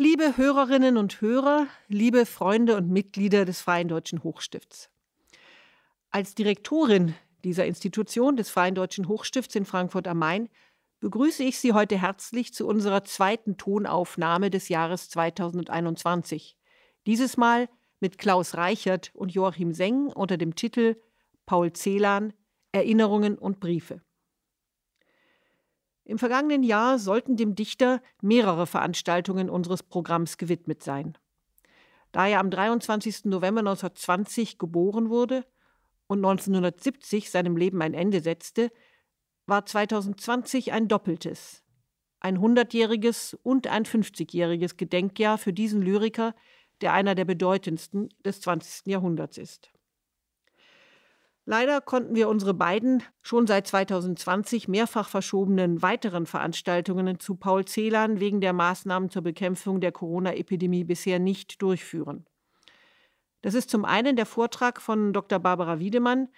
Liebe Hörerinnen und Hörer, liebe Freunde und Mitglieder des Freien Deutschen Hochstifts. Als Direktorin dieser Institution des Freien Deutschen Hochstifts in Frankfurt am Main begrüße ich Sie heute herzlich zu unserer zweiten Tonaufnahme des Jahres 2021. Dieses Mal mit Klaus Reichert und Joachim Seng unter dem Titel Paul Celan Erinnerungen und Briefe. Im vergangenen Jahr sollten dem Dichter mehrere Veranstaltungen unseres Programms gewidmet sein. Da er am 23. November 1920 geboren wurde und 1970 seinem Leben ein Ende setzte, war 2020 ein doppeltes, ein 100-jähriges und ein 50-jähriges Gedenkjahr für diesen Lyriker, der einer der bedeutendsten des 20. Jahrhunderts ist. Leider konnten wir unsere beiden schon seit 2020 mehrfach verschobenen weiteren Veranstaltungen zu Paul Celan wegen der Maßnahmen zur Bekämpfung der Corona-Epidemie bisher nicht durchführen. Das ist zum einen der Vortrag von Dr. Barbara Wiedemann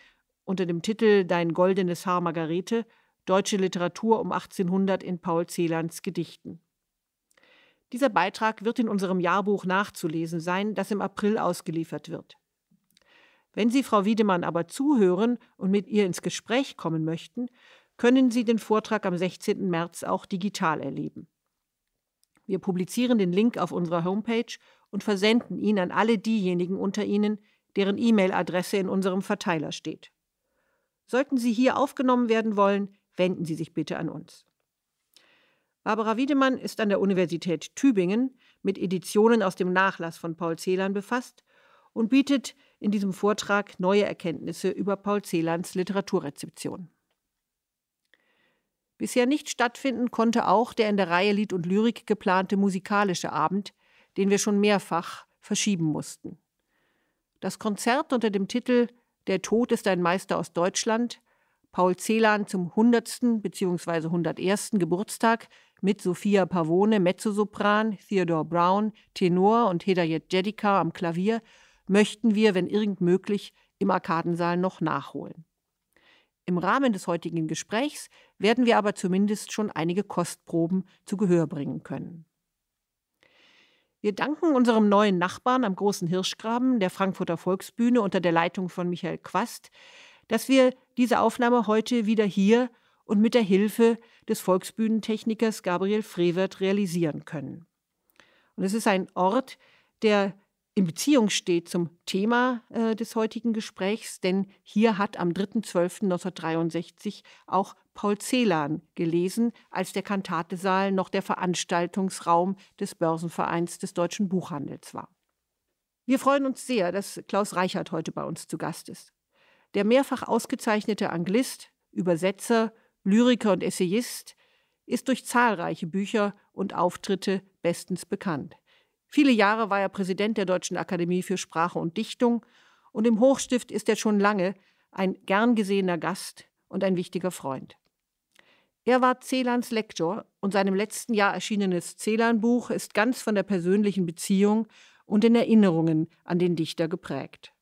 unter dem Titel Dein goldenes Haar Margarete, deutsche Literatur um 1800 in Paul Celans Gedichten. Dieser Beitrag wird in unserem Jahrbuch nachzulesen sein, das im April ausgeliefert wird. Wenn Sie Frau Wiedemann aber zuhören und mit ihr ins Gespräch kommen möchten, können Sie den Vortrag am 16. März auch digital erleben. Wir publizieren den Link auf unserer Homepage und versenden ihn an alle diejenigen unter Ihnen, deren E-Mail-Adresse in unserem Verteiler steht. Sollten Sie hier aufgenommen werden wollen, wenden Sie sich bitte an uns. Barbara Wiedemann ist an der Universität Tübingen mit Editionen aus dem Nachlass von Paul Celan befasst und bietet in diesem Vortrag neue Erkenntnisse über Paul Celans Literaturrezeption. Bisher nicht stattfinden konnte auch der in der Reihe Lied und Lyrik geplante musikalische Abend, den wir schon mehrfach verschieben mussten. Das Konzert unter dem Titel Der Tod ist ein Meister aus Deutschland, Paul Celan zum 100. bzw. 101. Geburtstag mit Sophia Pavone, Mezzosopran, Theodore Brown, Tenor und Hedayet Jedica am Klavier möchten wir, wenn irgend möglich, im Arkadensaal noch nachholen. Im Rahmen des heutigen Gesprächs werden wir aber zumindest schon einige Kostproben zu Gehör bringen können. Wir danken unserem neuen Nachbarn am Großen Hirschgraben der Frankfurter Volksbühne unter der Leitung von Michael Quast, dass wir diese Aufnahme heute wieder hier und mit der Hilfe des Volksbühnentechnikers Gabriel Frevert realisieren können. Und es ist ein Ort, der in Beziehung steht zum Thema äh, des heutigen Gesprächs, denn hier hat am 3.12.1963 auch Paul Celan gelesen, als der Kantatesaal noch der Veranstaltungsraum des Börsenvereins des deutschen Buchhandels war. Wir freuen uns sehr, dass Klaus Reichert heute bei uns zu Gast ist. Der mehrfach ausgezeichnete Anglist, Übersetzer, Lyriker und Essayist ist durch zahlreiche Bücher und Auftritte bestens bekannt. Viele Jahre war er Präsident der Deutschen Akademie für Sprache und Dichtung und im Hochstift ist er schon lange ein gern gesehener Gast und ein wichtiger Freund. Er war Celans Lektor und seinem letzten Jahr erschienenes Celan-Buch ist ganz von der persönlichen Beziehung und den Erinnerungen an den Dichter geprägt.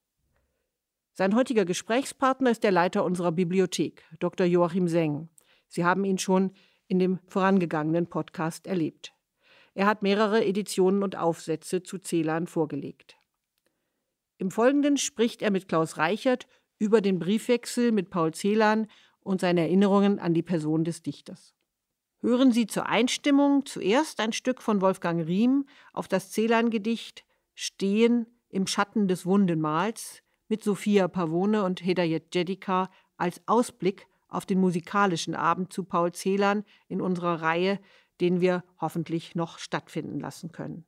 Sein heutiger Gesprächspartner ist der Leiter unserer Bibliothek, Dr. Joachim Seng. Sie haben ihn schon in dem vorangegangenen Podcast erlebt. Er hat mehrere Editionen und Aufsätze zu Celan vorgelegt. Im Folgenden spricht er mit Klaus Reichert über den Briefwechsel mit Paul Celan und seine Erinnerungen an die Person des Dichters. Hören Sie zur Einstimmung zuerst ein Stück von Wolfgang Riem auf das Celan-Gedicht Stehen im Schatten des Wundenmals mit Sophia Pavone und Hedayet Jedika als Ausblick auf den musikalischen Abend zu Paul Celan in unserer Reihe den wir hoffentlich noch stattfinden lassen können.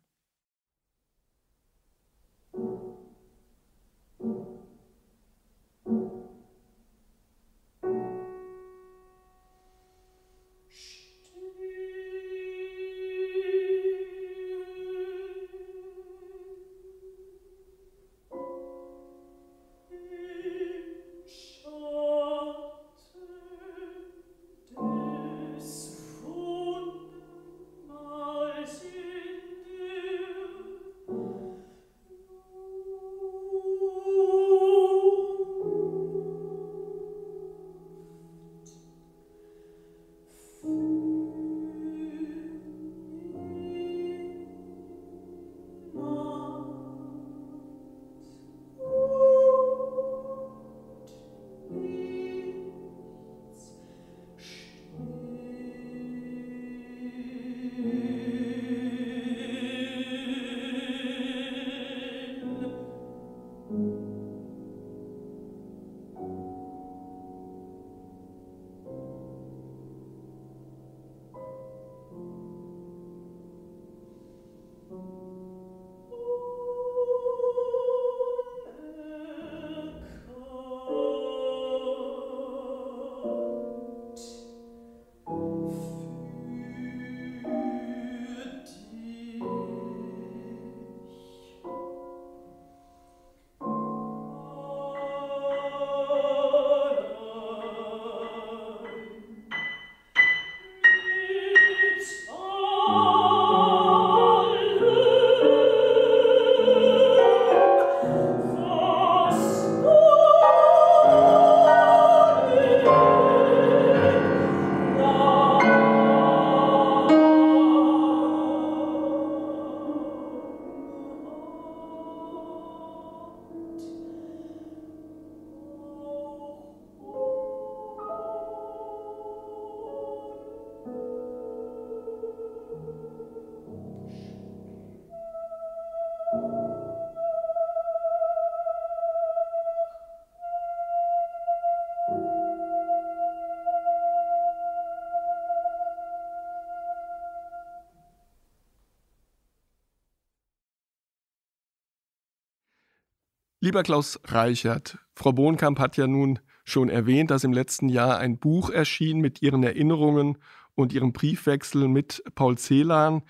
Lieber Klaus Reichert, Frau Bohnkamp hat ja nun schon erwähnt, dass im letzten Jahr ein Buch erschien mit Ihren Erinnerungen und Ihrem Briefwechsel mit Paul Celan.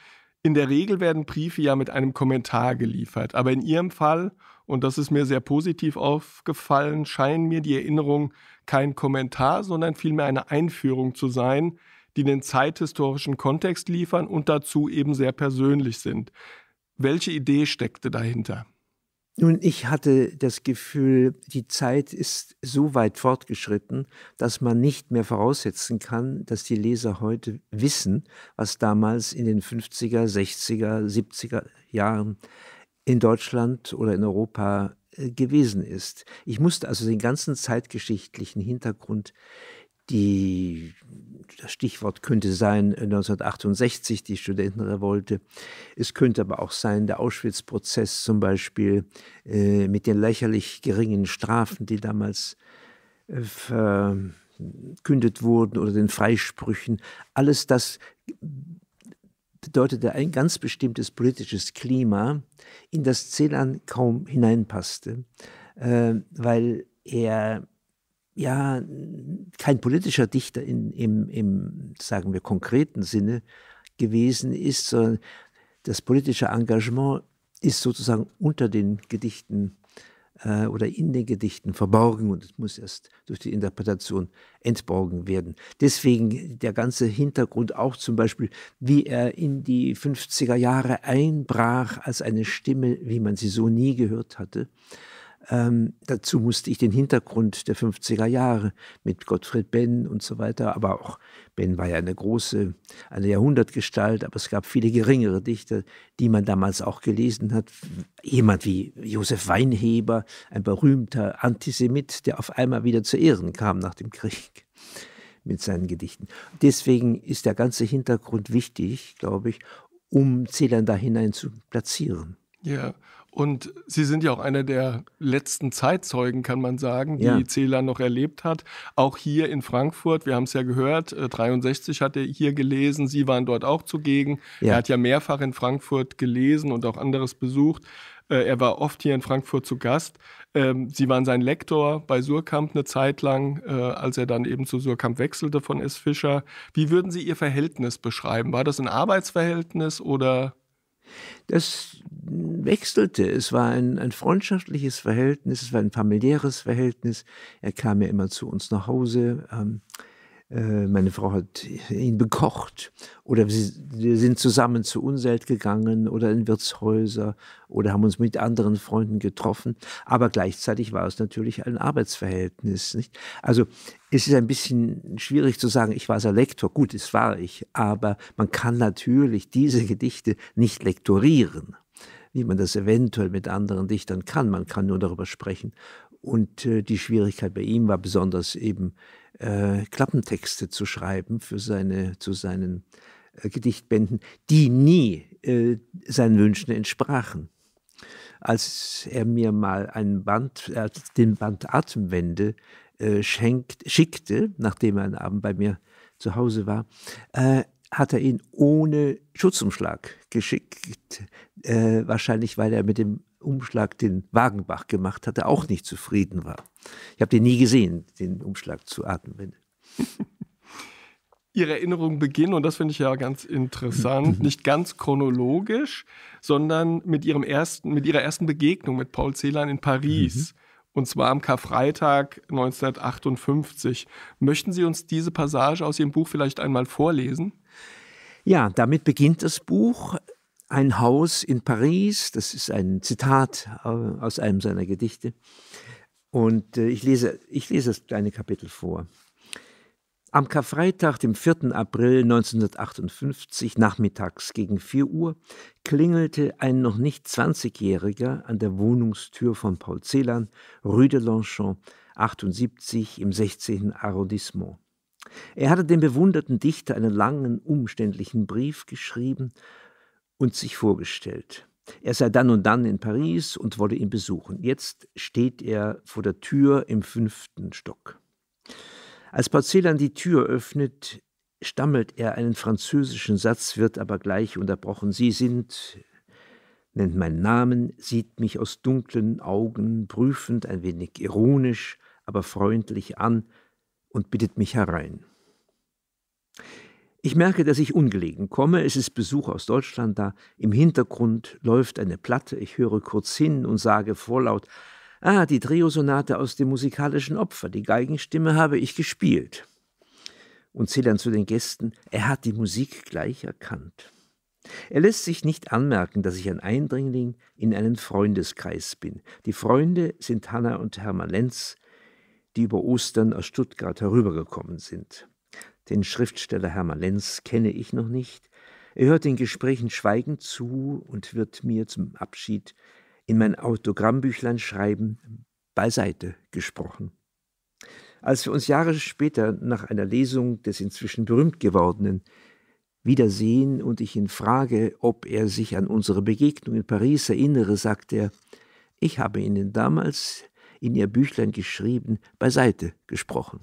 In der Regel werden Briefe ja mit einem Kommentar geliefert, aber in Ihrem Fall, und das ist mir sehr positiv aufgefallen, scheinen mir die Erinnerungen kein Kommentar, sondern vielmehr eine Einführung zu sein, die den zeithistorischen Kontext liefern und dazu eben sehr persönlich sind. Welche Idee steckte dahinter? Nun, ich hatte das Gefühl, die Zeit ist so weit fortgeschritten, dass man nicht mehr voraussetzen kann, dass die Leser heute wissen, was damals in den 50er, 60er, 70er Jahren in Deutschland oder in Europa äh, gewesen ist. Ich musste also den ganzen zeitgeschichtlichen Hintergrund die, das Stichwort könnte sein 1968, äh, die Studentenrevolte. Es könnte aber auch sein der Auschwitz-Prozess zum Beispiel äh, mit den lächerlich geringen Strafen, die damals äh, verkündet wurden oder den Freisprüchen. Alles das bedeutete ein ganz bestimmtes politisches Klima, in das Celan kaum hineinpasste, äh, weil er ja kein politischer Dichter in, im, im, sagen wir, konkreten Sinne gewesen ist, sondern das politische Engagement ist sozusagen unter den Gedichten äh, oder in den Gedichten verborgen und es muss erst durch die Interpretation entborgen werden. Deswegen der ganze Hintergrund auch zum Beispiel, wie er in die 50er Jahre einbrach als eine Stimme, wie man sie so nie gehört hatte. Ähm, dazu musste ich den Hintergrund der 50er Jahre mit Gottfried Benn und so weiter, aber auch Benn war ja eine große, eine Jahrhundertgestalt, aber es gab viele geringere Dichter, die man damals auch gelesen hat. Jemand wie Josef Weinheber, ein berühmter Antisemit, der auf einmal wieder zu Ehren kam nach dem Krieg mit seinen Gedichten. Deswegen ist der ganze Hintergrund wichtig, glaube ich, um Zählern da hinein zu platzieren. Ja, und Sie sind ja auch einer der letzten Zeitzeugen, kann man sagen, die ja. Cela noch erlebt hat. Auch hier in Frankfurt, wir haben es ja gehört, 63 äh, hat er hier gelesen, Sie waren dort auch zugegen. Ja. Er hat ja mehrfach in Frankfurt gelesen und auch anderes besucht. Äh, er war oft hier in Frankfurt zu Gast. Ähm, sie waren sein Lektor bei Surkamp eine Zeit lang, äh, als er dann eben zu Surkamp wechselte von S. Fischer. Wie würden Sie Ihr Verhältnis beschreiben? War das ein Arbeitsverhältnis oder das wechselte. Es war ein, ein freundschaftliches Verhältnis, es war ein familiäres Verhältnis. Er kam ja immer zu uns nach Hause. Ähm, äh, meine Frau hat ihn bekocht oder wir sind zusammen zu Unselt gegangen oder in Wirtshäuser oder haben uns mit anderen Freunden getroffen. Aber gleichzeitig war es natürlich ein Arbeitsverhältnis. Nicht? Also es ist ein bisschen schwierig zu sagen, ich war Lektor. Gut, es war ich, aber man kann natürlich diese Gedichte nicht lektorieren, wie man das eventuell mit anderen Dichtern kann. Man kann nur darüber sprechen. Und äh, die Schwierigkeit bei ihm war besonders eben äh, Klappentexte zu schreiben für seine, zu seinen äh, Gedichtbänden, die nie äh, seinen Wünschen entsprachen. Als er mir mal einen Band, äh, den Band Atemwände äh, schenkt, schickte, nachdem er einen Abend bei mir zu Hause war, äh, hat er ihn ohne Schutzumschlag geschickt. Äh, wahrscheinlich, weil er mit dem Umschlag den Wagenbach gemacht hatte, auch nicht zufrieden war. Ich habe den nie gesehen, den Umschlag zu Atemwende. Ihre Erinnerungen beginnen, und das finde ich ja ganz interessant, nicht ganz chronologisch, sondern mit, ihrem ersten, mit Ihrer ersten Begegnung mit Paul Celan in Paris. Mhm. Und zwar am Karfreitag 1958. Möchten Sie uns diese Passage aus Ihrem Buch vielleicht einmal vorlesen? Ja, damit beginnt das Buch ein Haus in Paris, das ist ein Zitat äh, aus einem seiner Gedichte. Und äh, ich lese, ich lese das kleine Kapitel vor. Am Karfreitag, dem 4. April 1958, nachmittags gegen 4 Uhr, klingelte ein noch nicht 20-Jähriger an der Wohnungstür von Paul Celan, Rue de Longchamp, 78 im 16. Arrondissement. Er hatte dem bewunderten Dichter einen langen, umständlichen Brief geschrieben und sich vorgestellt. Er sei dann und dann in Paris und wolle ihn besuchen. Jetzt steht er vor der Tür im fünften Stock. Als Porzellan die Tür öffnet, stammelt er einen französischen Satz, wird aber gleich unterbrochen. Sie sind, nennt meinen Namen, sieht mich aus dunklen Augen prüfend, ein wenig ironisch, aber freundlich an und bittet mich herein. Ich merke, dass ich ungelegen komme. Es ist Besuch aus Deutschland da. Im Hintergrund läuft eine Platte. Ich höre kurz hin und sage vorlaut: Ah, die Triosonate aus dem musikalischen Opfer. Die Geigenstimme habe ich gespielt. Und zähle dann zu den Gästen: Er hat die Musik gleich erkannt. Er lässt sich nicht anmerken, dass ich ein Eindringling in einen Freundeskreis bin. Die Freunde sind Hanna und Hermann Lenz, die über Ostern aus Stuttgart herübergekommen sind. Den Schriftsteller Hermann Lenz kenne ich noch nicht. Er hört den Gesprächen schweigend zu und wird mir zum Abschied in mein Autogrammbüchlein schreiben, beiseite gesprochen. Als wir uns Jahre später nach einer Lesung des inzwischen berühmt gewordenen wiedersehen und ich ihn frage, ob er sich an unsere Begegnung in Paris erinnere, sagt er, ich habe Ihnen damals in Ihr Büchlein geschrieben, beiseite gesprochen.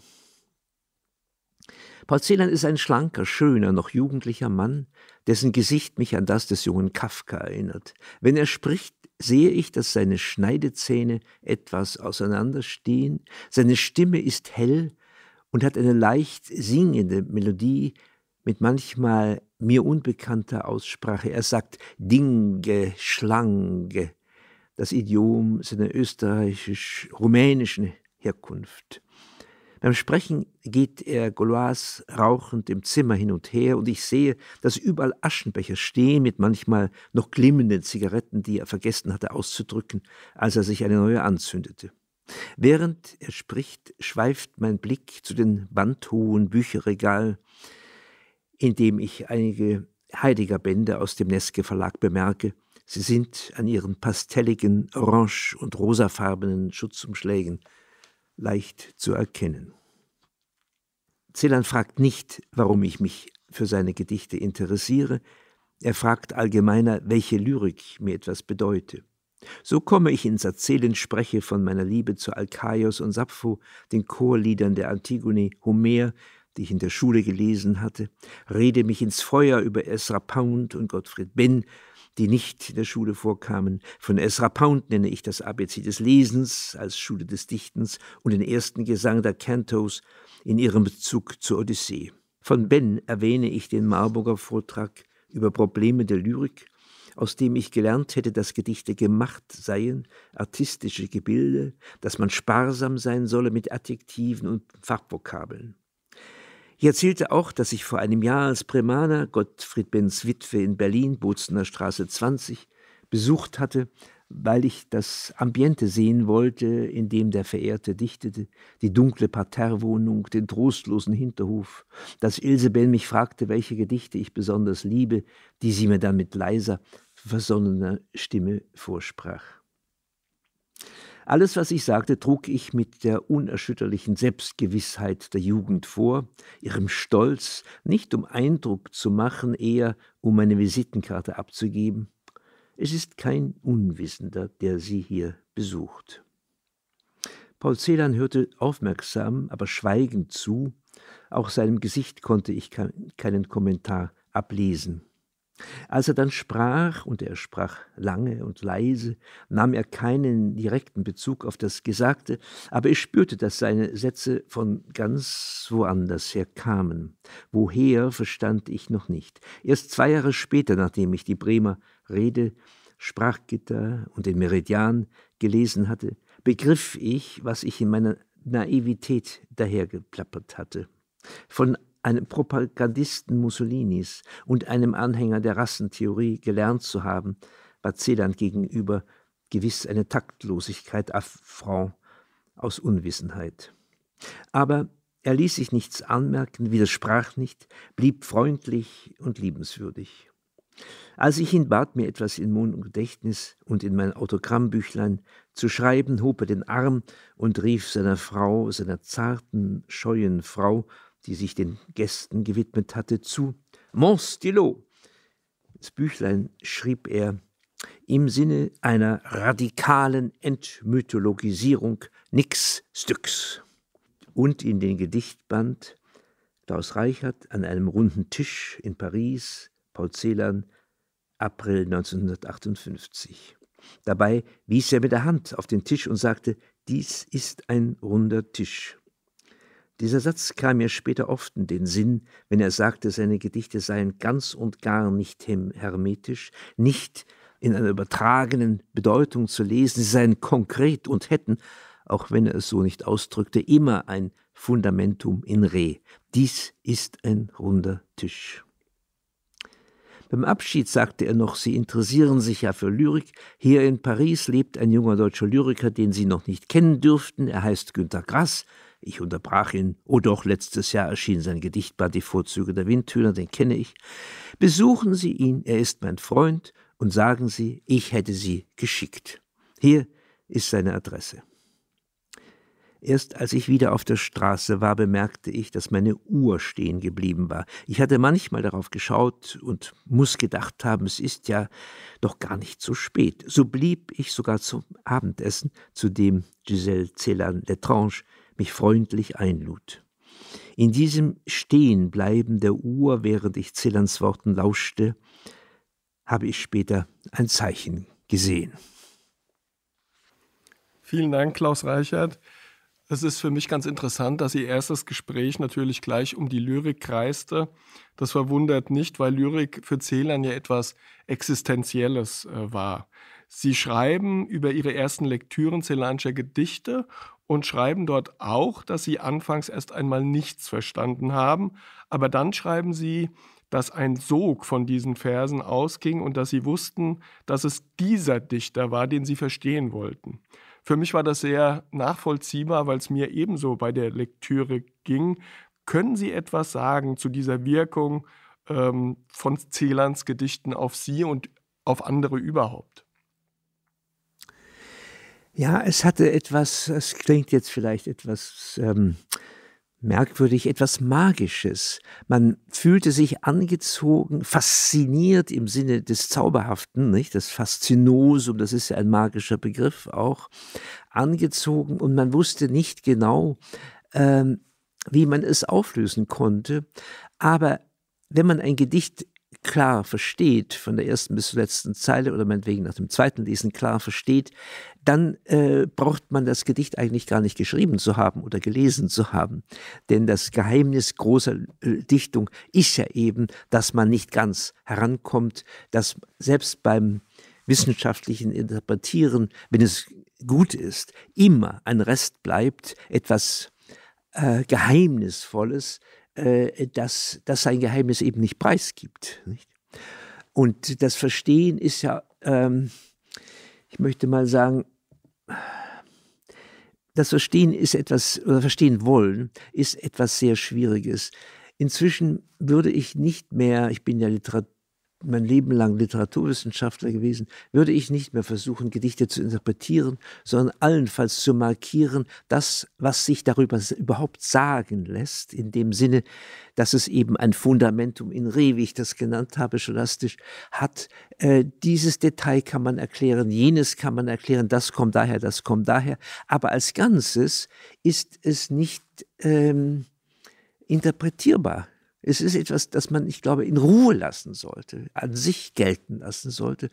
Paul Celan ist ein schlanker, schöner, noch jugendlicher Mann, dessen Gesicht mich an das des jungen Kafka erinnert. Wenn er spricht, sehe ich, dass seine Schneidezähne etwas auseinanderstehen, seine Stimme ist hell und hat eine leicht singende Melodie mit manchmal mir unbekannter Aussprache. Er sagt Dinge, Schlange, das Idiom seiner österreichisch-rumänischen Herkunft. Beim Sprechen geht er Goloise rauchend im Zimmer hin und her und ich sehe, dass überall Aschenbecher stehen mit manchmal noch glimmenden Zigaretten, die er vergessen hatte auszudrücken, als er sich eine neue anzündete. Während er spricht, schweift mein Blick zu den wandhohen Bücherregal, in dem ich einige Heidegger-Bände aus dem Neske Verlag bemerke. Sie sind an ihren pastelligen, orange- und rosafarbenen Schutzumschlägen leicht zu erkennen. Celan fragt nicht, warum ich mich für seine Gedichte interessiere, er fragt allgemeiner, welche Lyrik mir etwas bedeute. So komme ich ins Erzählen, spreche von meiner Liebe zu Alkaios und Sappho, den Chorliedern der Antigone, Homer, die ich in der Schule gelesen hatte, rede mich ins Feuer über Ezra Pound und Gottfried Benn, die nicht in der Schule vorkamen. Von Ezra Pound nenne ich das ABC des Lesens als Schule des Dichtens und den ersten Gesang der Cantos in ihrem Bezug zur Odyssee. Von Ben erwähne ich den Marburger Vortrag über Probleme der Lyrik, aus dem ich gelernt hätte, dass Gedichte gemacht seien, artistische Gebilde, dass man sparsam sein solle mit Adjektiven und Fachvokabeln. Ich erzählte auch, dass ich vor einem Jahr als Premaner Gottfried Benz Witwe in Berlin, Bozener Straße 20, besucht hatte, weil ich das Ambiente sehen wollte, in dem der Verehrte dichtete, die dunkle Parterrewohnung, den trostlosen Hinterhof, dass Ilsebell mich fragte, welche Gedichte ich besonders liebe, die sie mir dann mit leiser, versonnener Stimme vorsprach. Alles, was ich sagte, trug ich mit der unerschütterlichen Selbstgewissheit der Jugend vor, ihrem Stolz, nicht um Eindruck zu machen, eher um meine Visitenkarte abzugeben. Es ist kein Unwissender, der sie hier besucht. Paul Celan hörte aufmerksam, aber schweigend zu. Auch seinem Gesicht konnte ich keinen Kommentar ablesen. Als er dann sprach, und er sprach lange und leise, nahm er keinen direkten Bezug auf das Gesagte, aber ich spürte, dass seine Sätze von ganz woanders her kamen. Woher verstand ich noch nicht. Erst zwei Jahre später, nachdem ich die Bremer Rede, Sprachgitter und den Meridian gelesen hatte, begriff ich, was ich in meiner Naivität dahergeplappert hatte. Von einem Propagandisten Mussolinis und einem Anhänger der Rassentheorie gelernt zu haben, war Celan gegenüber gewiss eine Taktlosigkeit affront aus Unwissenheit. Aber er ließ sich nichts anmerken, widersprach nicht, blieb freundlich und liebenswürdig. Als ich ihn bat, mir etwas in Mund und Gedächtnis und in mein Autogrammbüchlein zu schreiben, hob er den Arm und rief seiner Frau, seiner zarten, scheuen Frau, die sich den Gästen gewidmet hatte, zu Mon Stylo. Das Büchlein schrieb er im Sinne einer radikalen Entmythologisierung Nix Stücks. Und in den Gedichtband Klaus Reichert an einem runden Tisch in Paris, Paul Celan, April 1958. Dabei wies er mit der Hand auf den Tisch und sagte, dies ist ein runder Tisch. Dieser Satz kam mir später oft in den Sinn, wenn er sagte, seine Gedichte seien ganz und gar nicht hermetisch, nicht in einer übertragenen Bedeutung zu lesen, sie seien konkret und hätten, auch wenn er es so nicht ausdrückte, immer ein Fundamentum in Re. Dies ist ein runder Tisch. Beim Abschied sagte er noch, Sie interessieren sich ja für Lyrik. Hier in Paris lebt ein junger deutscher Lyriker, den Sie noch nicht kennen dürften. Er heißt Günter Grass ich unterbrach ihn. Oh doch, letztes Jahr erschien sein Gedichtband Die Vorzüge der Windhühner, den kenne ich. Besuchen Sie ihn, er ist mein Freund, und sagen Sie, ich hätte Sie geschickt. Hier ist seine Adresse. Erst als ich wieder auf der Straße war, bemerkte ich, dass meine Uhr stehen geblieben war. Ich hatte manchmal darauf geschaut und muss gedacht haben, es ist ja doch gar nicht so spät. So blieb ich sogar zum Abendessen, zu dem Giselle Celan-Letrange mich freundlich einlud. In diesem Stehenbleiben der Uhr, während ich Zillerns Worten lauschte, habe ich später ein Zeichen gesehen. Vielen Dank, Klaus Reichert. Es ist für mich ganz interessant, dass Ihr erstes Gespräch natürlich gleich um die Lyrik kreiste. Das verwundert nicht, weil Lyrik für Celan ja etwas Existenzielles äh, war. Sie schreiben über ihre ersten Lektüren Selanscher Gedichte und schreiben dort auch, dass sie anfangs erst einmal nichts verstanden haben, aber dann schreiben sie, dass ein Sog von diesen Versen ausging und dass sie wussten, dass es dieser Dichter war, den sie verstehen wollten. Für mich war das sehr nachvollziehbar, weil es mir ebenso bei der Lektüre ging. Können Sie etwas sagen zu dieser Wirkung ähm, von Celans Gedichten auf Sie und auf andere überhaupt? Ja, es hatte etwas, es klingt jetzt vielleicht etwas ähm, merkwürdig, etwas Magisches. Man fühlte sich angezogen, fasziniert im Sinne des Zauberhaften, nicht? Das Faszinosum, das ist ja ein magischer Begriff auch, angezogen und man wusste nicht genau, ähm, wie man es auflösen konnte. Aber wenn man ein Gedicht klar versteht, von der ersten bis zur letzten Zeile oder meinetwegen nach dem zweiten Lesen klar versteht, dann äh, braucht man das Gedicht eigentlich gar nicht geschrieben zu haben oder gelesen zu haben. Denn das Geheimnis großer äh, Dichtung ist ja eben, dass man nicht ganz herankommt, dass selbst beim wissenschaftlichen Interpretieren, wenn es gut ist, immer ein Rest bleibt, etwas äh, Geheimnisvolles, äh, dass, dass sein Geheimnis eben nicht preisgibt. Nicht? Und das Verstehen ist ja, ähm, ich möchte mal sagen, das Verstehen ist etwas, oder Verstehen wollen ist etwas sehr Schwieriges. Inzwischen würde ich nicht mehr, ich bin ja Literatur, mein Leben lang Literaturwissenschaftler gewesen, würde ich nicht mehr versuchen, Gedichte zu interpretieren, sondern allenfalls zu markieren, das, was sich darüber überhaupt sagen lässt, in dem Sinne, dass es eben ein Fundamentum in Re, wie ich das genannt habe, scholastisch, hat. Äh, dieses Detail kann man erklären, jenes kann man erklären, das kommt daher, das kommt daher. Aber als Ganzes ist es nicht ähm, interpretierbar es ist etwas, das man, ich glaube, in Ruhe lassen sollte, an sich gelten lassen sollte,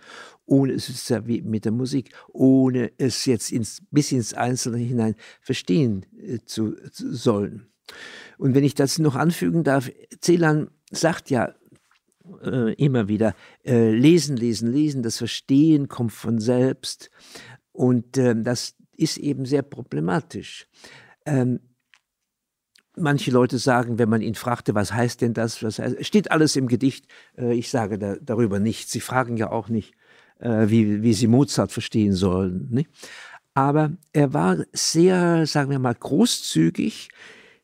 ohne, es ist ja wie mit der Musik, ohne es jetzt ins, bis ins Einzelne hinein verstehen äh, zu, zu sollen. Und wenn ich das noch anfügen darf, Celan sagt ja äh, immer wieder, äh, lesen, lesen, lesen, das Verstehen kommt von selbst. Und äh, das ist eben sehr problematisch. Ähm, Manche Leute sagen, wenn man ihn fragte, was heißt denn das? Was heißt, steht alles im Gedicht. Äh, ich sage da, darüber nichts. Sie fragen ja auch nicht, äh, wie, wie sie Mozart verstehen sollen. Ne? Aber er war sehr, sagen wir mal, großzügig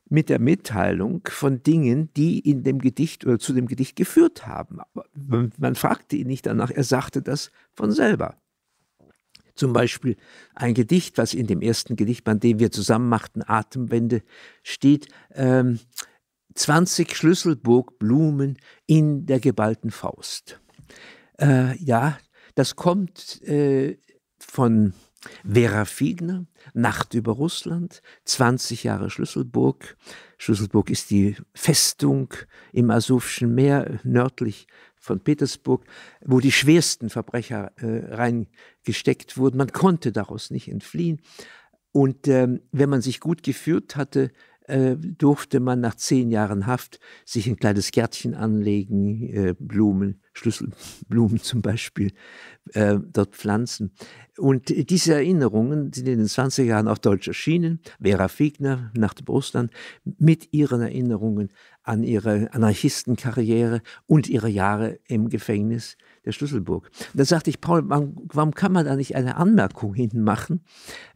mit der Mitteilung von Dingen, die in dem Gedicht oder zu dem Gedicht geführt haben. Aber man fragte ihn nicht danach, er sagte das von selber. Zum Beispiel ein Gedicht, was in dem ersten Gedichtband, den wir zusammen machten, Atemwende, steht, ähm, 20 Schlüsselburgblumen in der geballten Faust. Äh, ja, das kommt äh, von Vera Fiedner, Nacht über Russland, 20 Jahre Schlüsselburg. Schlüsselburg ist die Festung im Asowschen Meer nördlich von Petersburg, wo die schwersten Verbrecher äh, reingesteckt wurden. Man konnte daraus nicht entfliehen. Und ähm, wenn man sich gut geführt hatte, äh, durfte man nach zehn Jahren Haft sich ein kleines Gärtchen anlegen, äh, Blumen Schlüsselblumen zum Beispiel, äh, dort pflanzen. Und diese Erinnerungen sind in den 20er Jahren auch Deutsch erschienen. Vera Fegner nach dem Ostern mit ihren Erinnerungen an ihre Anarchistenkarriere und ihre Jahre im Gefängnis der Schlüsselburg. Da sagte ich, Paul, warum kann man da nicht eine Anmerkung hinmachen?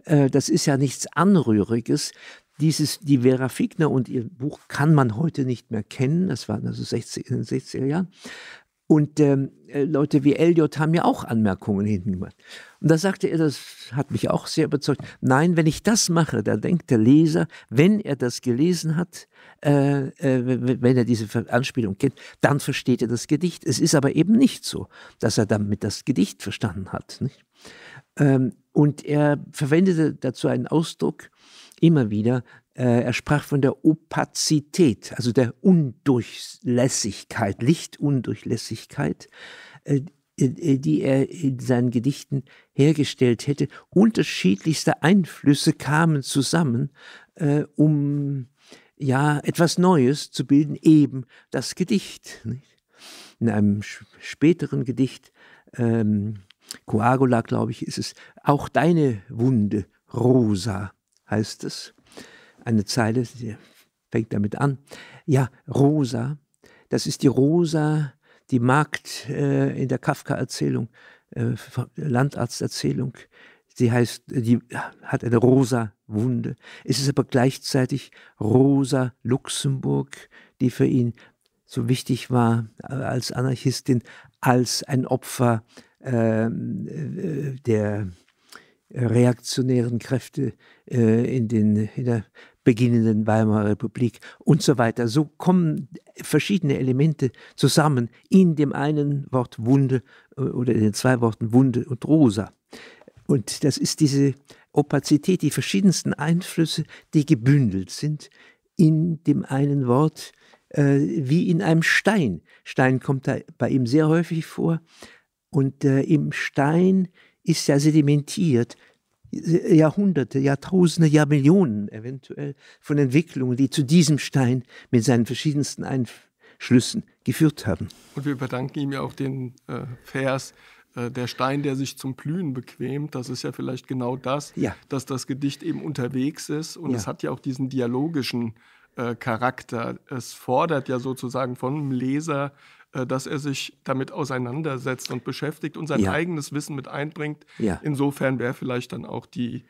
Äh, das ist ja nichts Anrühriges dieses, die Vera Figner und ihr Buch kann man heute nicht mehr kennen, das war also 60, in den 60er Jahren, und ähm, äh, Leute wie Elliot haben ja auch Anmerkungen hinten gemacht. Und da sagte er, das hat mich auch sehr überzeugt. Nein, wenn ich das mache, da denkt der Leser, wenn er das gelesen hat, äh, äh, wenn er diese Anspielung kennt, dann versteht er das Gedicht. Es ist aber eben nicht so, dass er damit das Gedicht verstanden hat. Ähm, und er verwendete dazu einen Ausdruck immer wieder, äh, er sprach von der Opazität, also der Undurchlässigkeit, Lichtundurchlässigkeit, äh, äh, die er in seinen Gedichten hergestellt hätte. Unterschiedlichste Einflüsse kamen zusammen, um ja etwas Neues zu bilden, eben das Gedicht. In einem späteren Gedicht, ähm, Coagula, glaube ich, ist es, auch deine Wunde, Rosa, heißt es eine Zeile, sie fängt damit an. Ja, Rosa, das ist die Rosa, die Magd äh, in der Kafka-Erzählung, äh, Landarzt-Erzählung. Sie heißt, die hat eine rosa Wunde. Es ist aber gleichzeitig Rosa Luxemburg, die für ihn so wichtig war äh, als Anarchistin, als ein Opfer ähm, äh, der reaktionären Kräfte äh, in, den, in der beginnenden Weimarer Republik und so weiter. So kommen verschiedene Elemente zusammen in dem einen Wort Wunde äh, oder in den zwei Worten Wunde und Rosa. Und das ist diese Opazität, die verschiedensten Einflüsse, die gebündelt sind in dem einen Wort, äh, wie in einem Stein. Stein kommt da bei ihm sehr häufig vor. Und äh, im Stein ist ja sedimentiert Jahrhunderte, Jahrtausende, Jahrmillionen eventuell von Entwicklungen, die zu diesem Stein mit seinen verschiedensten Einschlüssen geführt haben. Und wir verdanken ihm ja auch den äh, Vers, äh, der Stein, der sich zum Blühen bequemt, das ist ja vielleicht genau das, ja. dass das Gedicht eben unterwegs ist und ja. es hat ja auch diesen dialogischen äh, Charakter. Es fordert ja sozusagen vom Leser äh, dass er sich damit auseinandersetzt und beschäftigt und sein ja. eigenes Wissen mit einbringt. Ja. Insofern wäre vielleicht dann auch die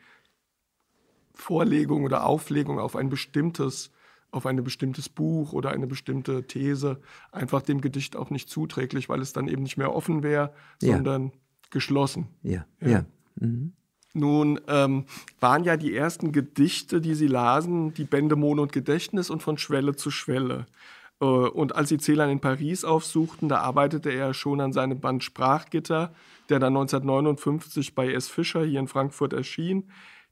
Vorlegung oder Auflegung auf ein bestimmtes auf ein bestimmtes Buch oder eine bestimmte These einfach dem Gedicht auch nicht zuträglich, weil es dann eben nicht mehr offen wäre, ja. sondern geschlossen. Ja, ja. Mhm. Nun ähm, waren ja die ersten Gedichte, die Sie lasen, die Bände Mono und Gedächtnis und von Schwelle zu Schwelle. Äh, und als sie Celan in Paris aufsuchten, da arbeitete er schon an seinem Band Sprachgitter, der dann 1959 bei S. Fischer hier in Frankfurt erschien.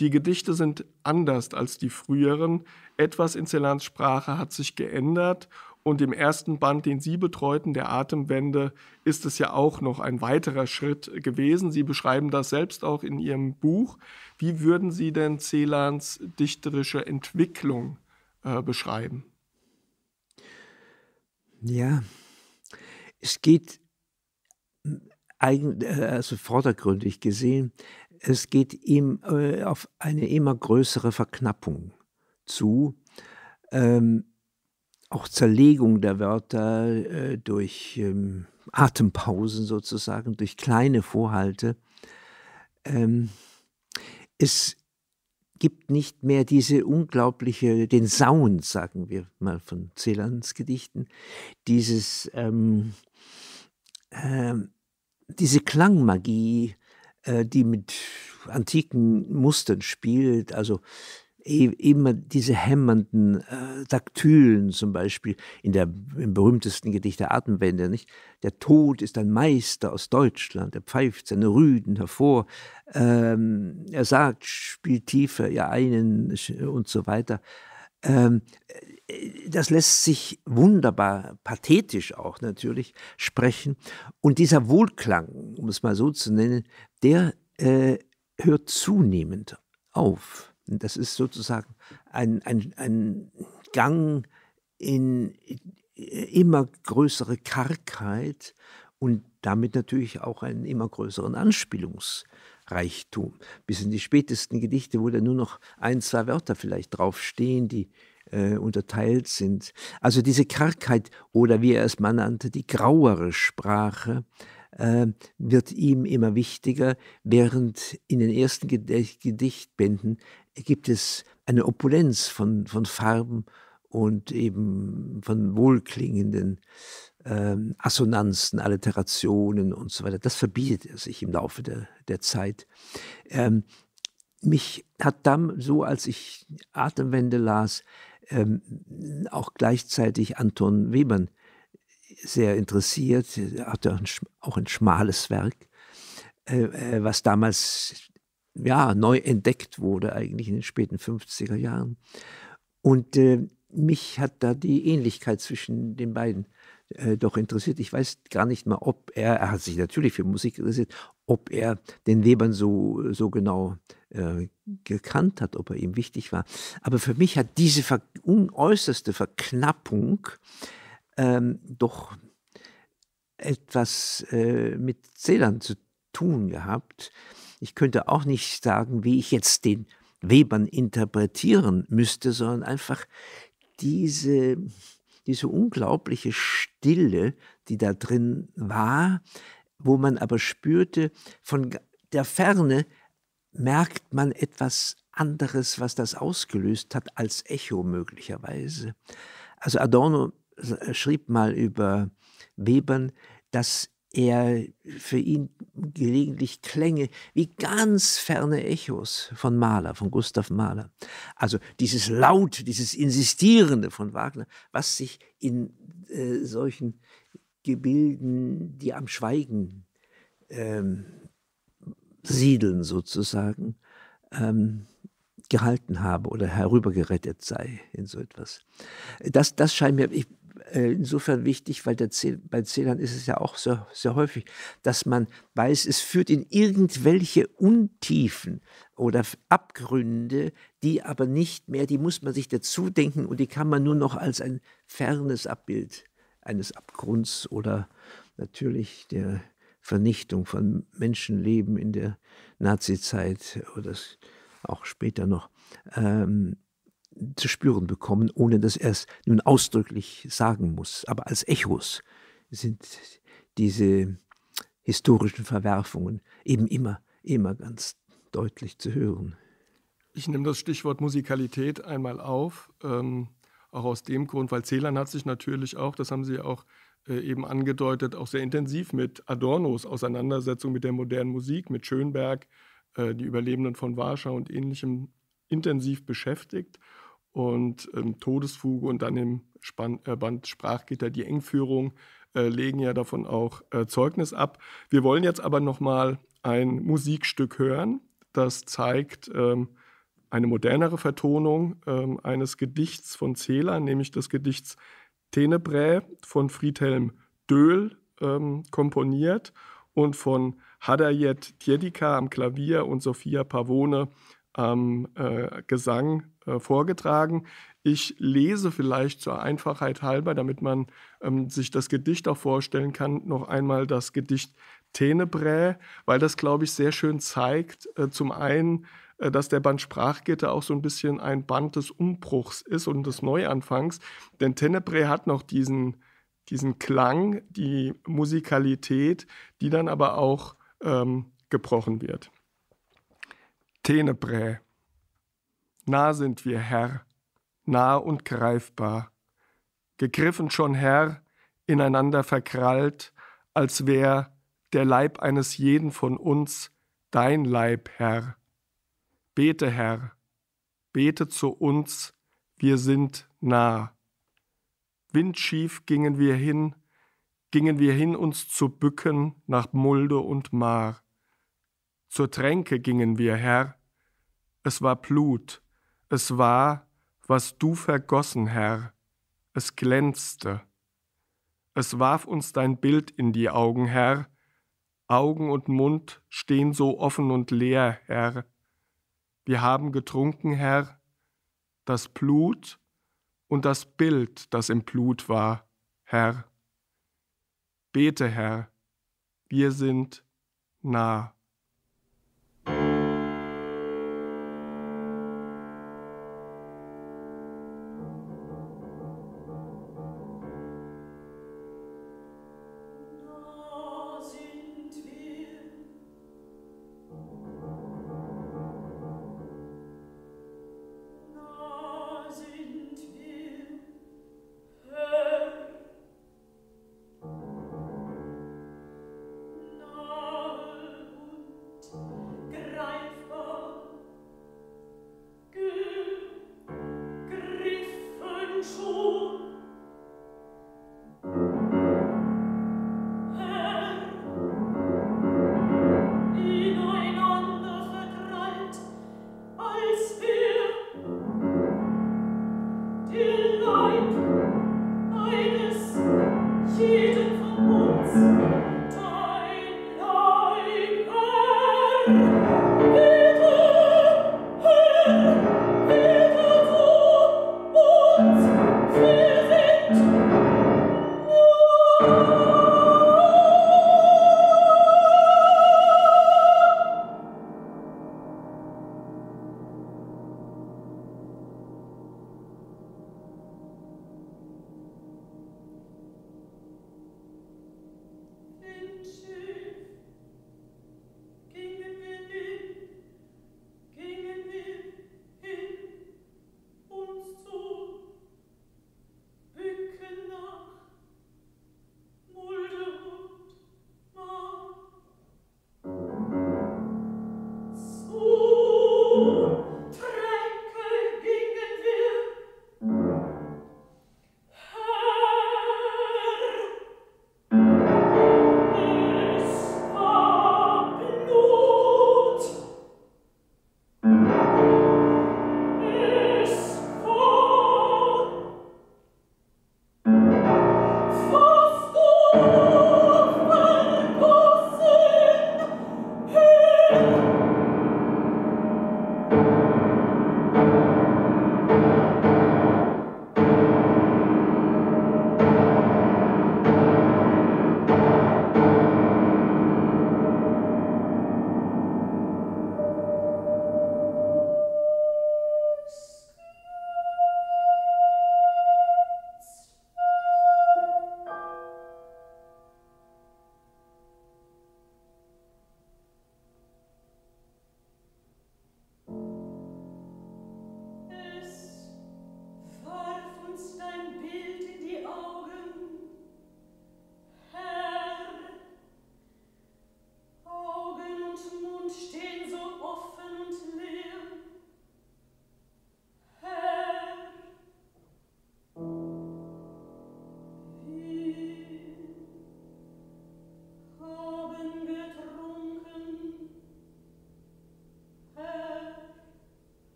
Die Gedichte sind anders als die früheren. Etwas in Celans Sprache hat sich geändert. Und im ersten Band, den Sie betreuten, der Atemwende, ist es ja auch noch ein weiterer Schritt gewesen. Sie beschreiben das selbst auch in Ihrem Buch. Wie würden Sie denn Celans dichterische Entwicklung äh, beschreiben? Ja, es geht äh, also vordergründig gesehen, es geht ihm äh, auf eine immer größere Verknappung zu. Ähm, auch Zerlegung der Wörter äh, durch ähm, Atempausen sozusagen, durch kleine Vorhalte. Ähm, es gibt nicht mehr diese unglaubliche, den Sound, sagen wir mal, von Celans Gedichten, dieses, ähm, äh, diese Klangmagie, äh, die mit antiken Mustern spielt, also E-, immer diese hämmernden äh, Daktylen zum Beispiel in der, im berühmtesten Gedicht der Atemwende, nicht? Der Tod ist ein Meister aus Deutschland, er pfeift seine Rüden hervor, ähm, er sagt, spielt tiefer, ja einen und so weiter. Ähm, äh, das lässt sich wunderbar, pathetisch auch natürlich, sprechen. Und dieser Wohlklang, um es mal so zu nennen, der äh, hört zunehmend auf. Das ist sozusagen ein, ein, ein Gang in äh, immer größere Kargheit und damit natürlich auch einen immer größeren Anspielungsreichtum. Bis in die spätesten Gedichte, wo da nur noch ein, zwei Wörter vielleicht draufstehen, die äh, unterteilt sind. Also diese Kargheit oder wie er es mal nannte, die grauere Sprache, äh, wird ihm immer wichtiger, während in den ersten äh, Gedichtbänden gibt es eine Opulenz von, von Farben und eben von wohlklingenden äh, Assonanzen, Alliterationen und so weiter. Das verbietet er sich im Laufe der, der Zeit. Ähm, mich hat dann so, als ich Atemwende las, ähm, auch gleichzeitig Anton Webern sehr interessiert, hatte auch ein schmales Werk, äh, äh, was damals ja, neu entdeckt wurde, eigentlich in den späten 50er Jahren. Und äh, mich hat da die Ähnlichkeit zwischen den beiden äh, doch interessiert. Ich weiß gar nicht mal, ob er, er hat sich natürlich für Musik interessiert, ob er den Webern so, so genau äh, gekannt hat, ob er ihm wichtig war. Aber für mich hat diese ver äußerste Verknappung ähm, doch etwas äh, mit Zählern zu tun gehabt. Ich könnte auch nicht sagen, wie ich jetzt den Webern interpretieren müsste, sondern einfach diese, diese unglaubliche Stille, die da drin war, wo man aber spürte, von der Ferne merkt man etwas anderes, was das ausgelöst hat, als Echo möglicherweise. Also Adorno äh, schrieb mal über Webern, dass er für ihn gelegentlich Klänge wie ganz ferne Echos von Mahler, von Gustav Mahler. Also dieses Laut, dieses Insistierende von Wagner, was sich in äh, solchen Gebilden, die am Schweigen ähm, siedeln sozusagen, ähm, gehalten habe oder herübergerettet sei in so etwas. Das, das scheint mir, ich äh, insofern wichtig, weil Zähl, bei Zählern ist es ja auch sehr, sehr häufig, dass man weiß, es führt in irgendwelche Untiefen oder Abgründe, die aber nicht mehr, die muss man sich dazu denken und die kann man nur noch als ein fernes Abbild eines Abgrunds oder natürlich der Vernichtung von Menschenleben in der Nazizeit oder auch später noch ähm, zu spüren bekommen, ohne dass er es nun ausdrücklich sagen muss. Aber als Echos sind diese historischen Verwerfungen eben immer, immer ganz deutlich zu hören. Ich nehme das Stichwort Musikalität einmal auf, ähm, auch aus dem Grund, weil Celan hat sich natürlich auch, das haben Sie ja auch äh, eben angedeutet, auch sehr intensiv mit Adornos Auseinandersetzung mit der modernen Musik, mit Schönberg, äh, die Überlebenden von Warschau und ähnlichem intensiv beschäftigt und ähm, Todesfuge und dann im Span äh, Band Sprachgitter die Engführung äh, legen ja davon auch äh, Zeugnis ab. Wir wollen jetzt aber nochmal ein Musikstück hören, das zeigt ähm, eine modernere Vertonung ähm, eines Gedichts von Zähler, nämlich des Gedichts Tenebrae von Friedhelm Döhl ähm, komponiert und von Hadayet Tjedika am Klavier und Sophia Pavone ähm, äh, Gesang äh, vorgetragen. Ich lese vielleicht zur Einfachheit halber, damit man ähm, sich das Gedicht auch vorstellen kann, noch einmal das Gedicht Tenebrä, weil das, glaube ich, sehr schön zeigt, äh, zum einen, äh, dass der Band Sprachgitter auch so ein bisschen ein Band des Umbruchs ist und des Neuanfangs. Denn Tenebre hat noch diesen, diesen Klang, die Musikalität, die dann aber auch ähm, gebrochen wird. Tenebrä. Nah sind wir, Herr, nah und greifbar. Gegriffen schon, Herr, ineinander verkrallt, als wär der Leib eines jeden von uns dein Leib, Herr. Bete, Herr, bete zu uns, wir sind nah. Windschief gingen wir hin, gingen wir hin, uns zu bücken nach Mulde und Mar. Zur Tränke gingen wir, Herr, es war Blut, es war, was du vergossen, Herr, es glänzte. Es warf uns dein Bild in die Augen, Herr, Augen und Mund stehen so offen und leer, Herr. Wir haben getrunken, Herr, das Blut und das Bild, das im Blut war, Herr. Bete, Herr, wir sind nah.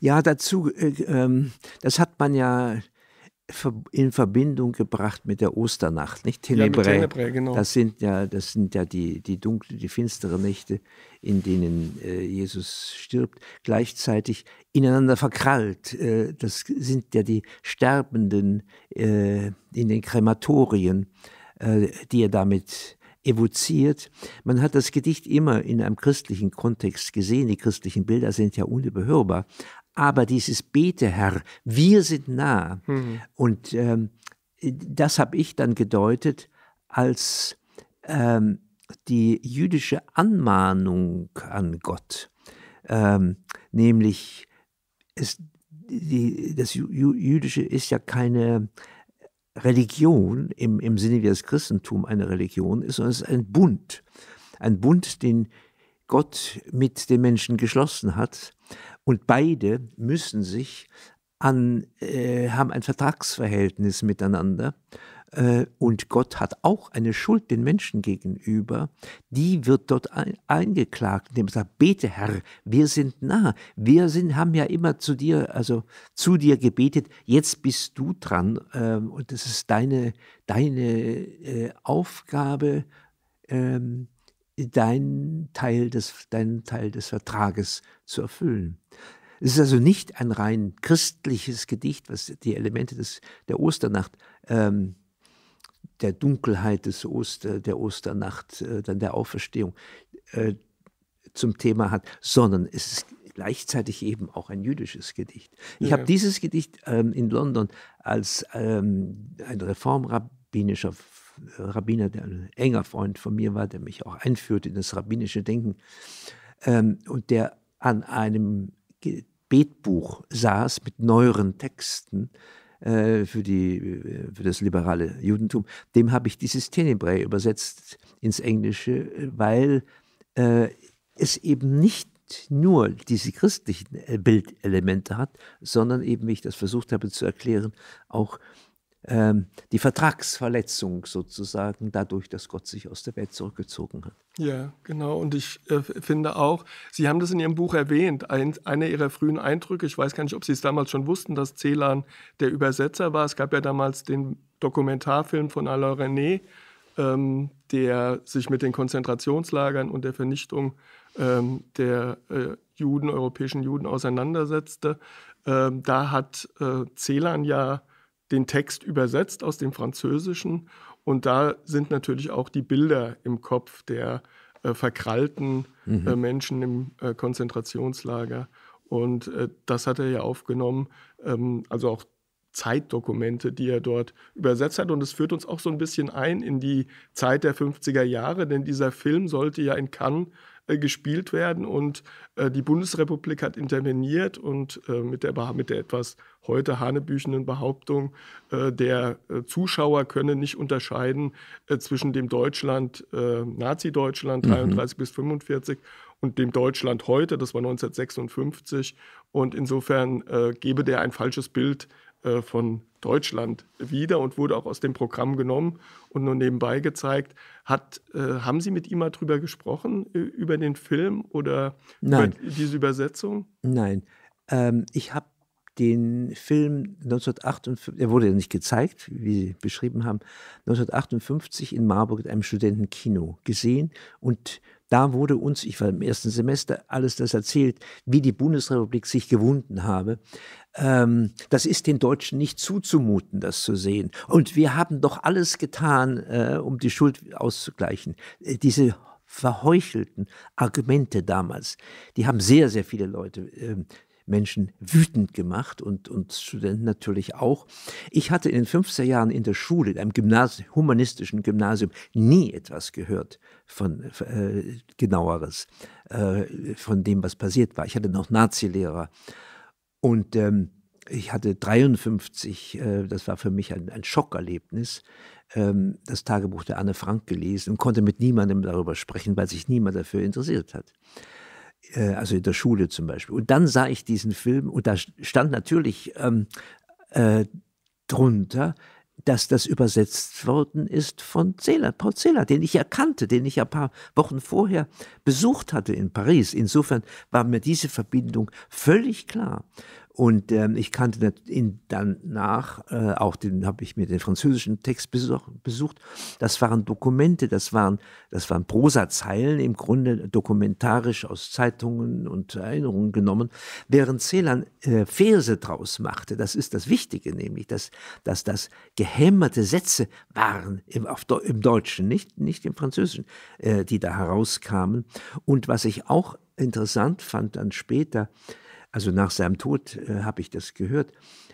Ja, dazu, äh, ähm, das hat man ja in Verbindung gebracht mit der Osternacht, nicht? Tenebrae. Ja, Tenebrae genau. Das sind ja, das sind ja die, die dunkle, die finstere Nächte, in denen äh, Jesus stirbt, gleichzeitig ineinander verkrallt. Äh, das sind ja die Sterbenden äh, in den Krematorien, äh, die er damit evoziert. Man hat das Gedicht immer in einem christlichen Kontext gesehen. Die christlichen Bilder sind ja unüberhörbar. Aber dieses Bete, Herr, wir sind nah. Mhm. Und ähm, das habe ich dann gedeutet als ähm, die jüdische Anmahnung an Gott, ähm, nämlich es, die, das Jüdische ist ja keine Religion im, im Sinne, wie das Christentum eine Religion ist, sondern es ist ein Bund. Ein Bund, den Gott mit den Menschen geschlossen hat und beide müssen sich an, äh, haben ein Vertragsverhältnis miteinander. Äh, und Gott hat auch eine Schuld den Menschen gegenüber. Die wird dort ein, eingeklagt, indem er sagt, bete Herr, wir sind nah. Wir sind, haben ja immer zu dir, also zu dir gebetet. Jetzt bist du dran. Äh, und es ist deine, deine äh, Aufgabe, ähm, deinen Teil des, deinen Teil des Vertrages zu erfüllen. Es ist also nicht ein rein christliches Gedicht, was die Elemente des, der Osternacht, ähm, der Dunkelheit des Oster, der Osternacht, äh, dann der Auferstehung äh, zum Thema hat, sondern es ist gleichzeitig eben auch ein jüdisches Gedicht. Ich ja. habe dieses Gedicht ähm, in London als ähm, ein reformrabbinischer Rabbiner, der ein enger Freund von mir war, der mich auch einführte in das rabbinische Denken, ähm, und der an einem Gebetbuch saß mit neueren Texten äh, für, die, äh, für das liberale Judentum, dem habe ich dieses Tenebrae übersetzt ins Englische, weil äh, es eben nicht nur diese christlichen äh, Bildelemente hat, sondern eben, wie ich das versucht habe zu erklären, auch äh, ähm, die Vertragsverletzung sozusagen dadurch, dass Gott sich aus der Welt zurückgezogen hat. Ja, genau. Und ich äh, finde auch, Sie haben das in Ihrem Buch erwähnt, ein, einer Ihrer frühen Eindrücke, ich weiß gar nicht, ob Sie es damals schon wussten, dass Celan der Übersetzer war. Es gab ja damals den Dokumentarfilm von Alain René, ähm, der sich mit den Konzentrationslagern und der Vernichtung ähm, der äh, Juden, europäischen Juden auseinandersetzte. Ähm, da hat äh, Celan ja den Text übersetzt aus dem Französischen und da sind natürlich auch die Bilder im Kopf der äh, verkrallten äh, mhm. äh, Menschen im äh, Konzentrationslager und äh, das hat er ja aufgenommen, ähm, also auch Zeitdokumente, die er dort übersetzt hat. Und es führt uns auch so ein bisschen ein in die Zeit der 50er Jahre, denn dieser Film sollte ja in Cannes äh, gespielt werden. Und äh, die Bundesrepublik hat interveniert und äh, mit, der, mit der etwas heute hanebüchenden Behauptung, äh, der äh, Zuschauer könne nicht unterscheiden zwischen dem Deutschland, Nazi-Deutschland mhm. 33 bis 45 und dem Deutschland heute, das war 1956. Und insofern gebe der ein falsches Bild äh, von Deutschland wieder und wurde auch aus dem Programm genommen und nur nebenbei gezeigt. Hat, äh, haben Sie mit ihm mal drüber gesprochen, über den Film oder Nein. über diese Übersetzung? Nein. Ähm, ich habe den Film 1958, er wurde ja nicht gezeigt, wie Sie beschrieben haben, 1958 in Marburg in einem Studentenkino gesehen und da wurde uns, ich war im ersten Semester, alles das erzählt, wie die Bundesrepublik sich gewunden habe. Ähm, das ist den Deutschen nicht zuzumuten, das zu sehen. Und wir haben doch alles getan, äh, um die Schuld auszugleichen. Äh, diese verheuchelten Argumente damals, die haben sehr, sehr viele Leute äh, Menschen wütend gemacht und, und Studenten natürlich auch. Ich hatte in den 50er Jahren in der Schule, in einem Gymnasium, humanistischen Gymnasium, nie etwas gehört von äh, genaueres, äh, von dem, was passiert war. Ich hatte noch Nazi-Lehrer und ähm, ich hatte 53, äh, das war für mich ein, ein Schockerlebnis, ähm, das Tagebuch der Anne Frank gelesen und konnte mit niemandem darüber sprechen, weil sich niemand dafür interessiert hat äh, also in der Schule zum Beispiel. Und dann sah ich diesen Film und da stand natürlich ähm, äh, drunter, dass das übersetzt worden ist von Zähler, Paul Zähler, den ich erkannte, den ich ein paar Wochen vorher besucht hatte in Paris. Insofern war mir diese Verbindung völlig klar. Und ähm, ich kannte ihn danach, äh, auch den habe ich mir den französischen Text besucht. Das waren Dokumente, das waren, das waren Prosazeilen, im Grunde dokumentarisch aus Zeitungen und Erinnerungen genommen, während Celan äh, Verse draus machte. Das ist das Wichtige, nämlich, dass, dass das gehämmerte Sätze waren im, auf, im Deutschen, nicht, nicht im Französischen, äh, die da herauskamen. Und was ich auch interessant fand dann später, also nach seinem Tod äh, habe ich das gehört,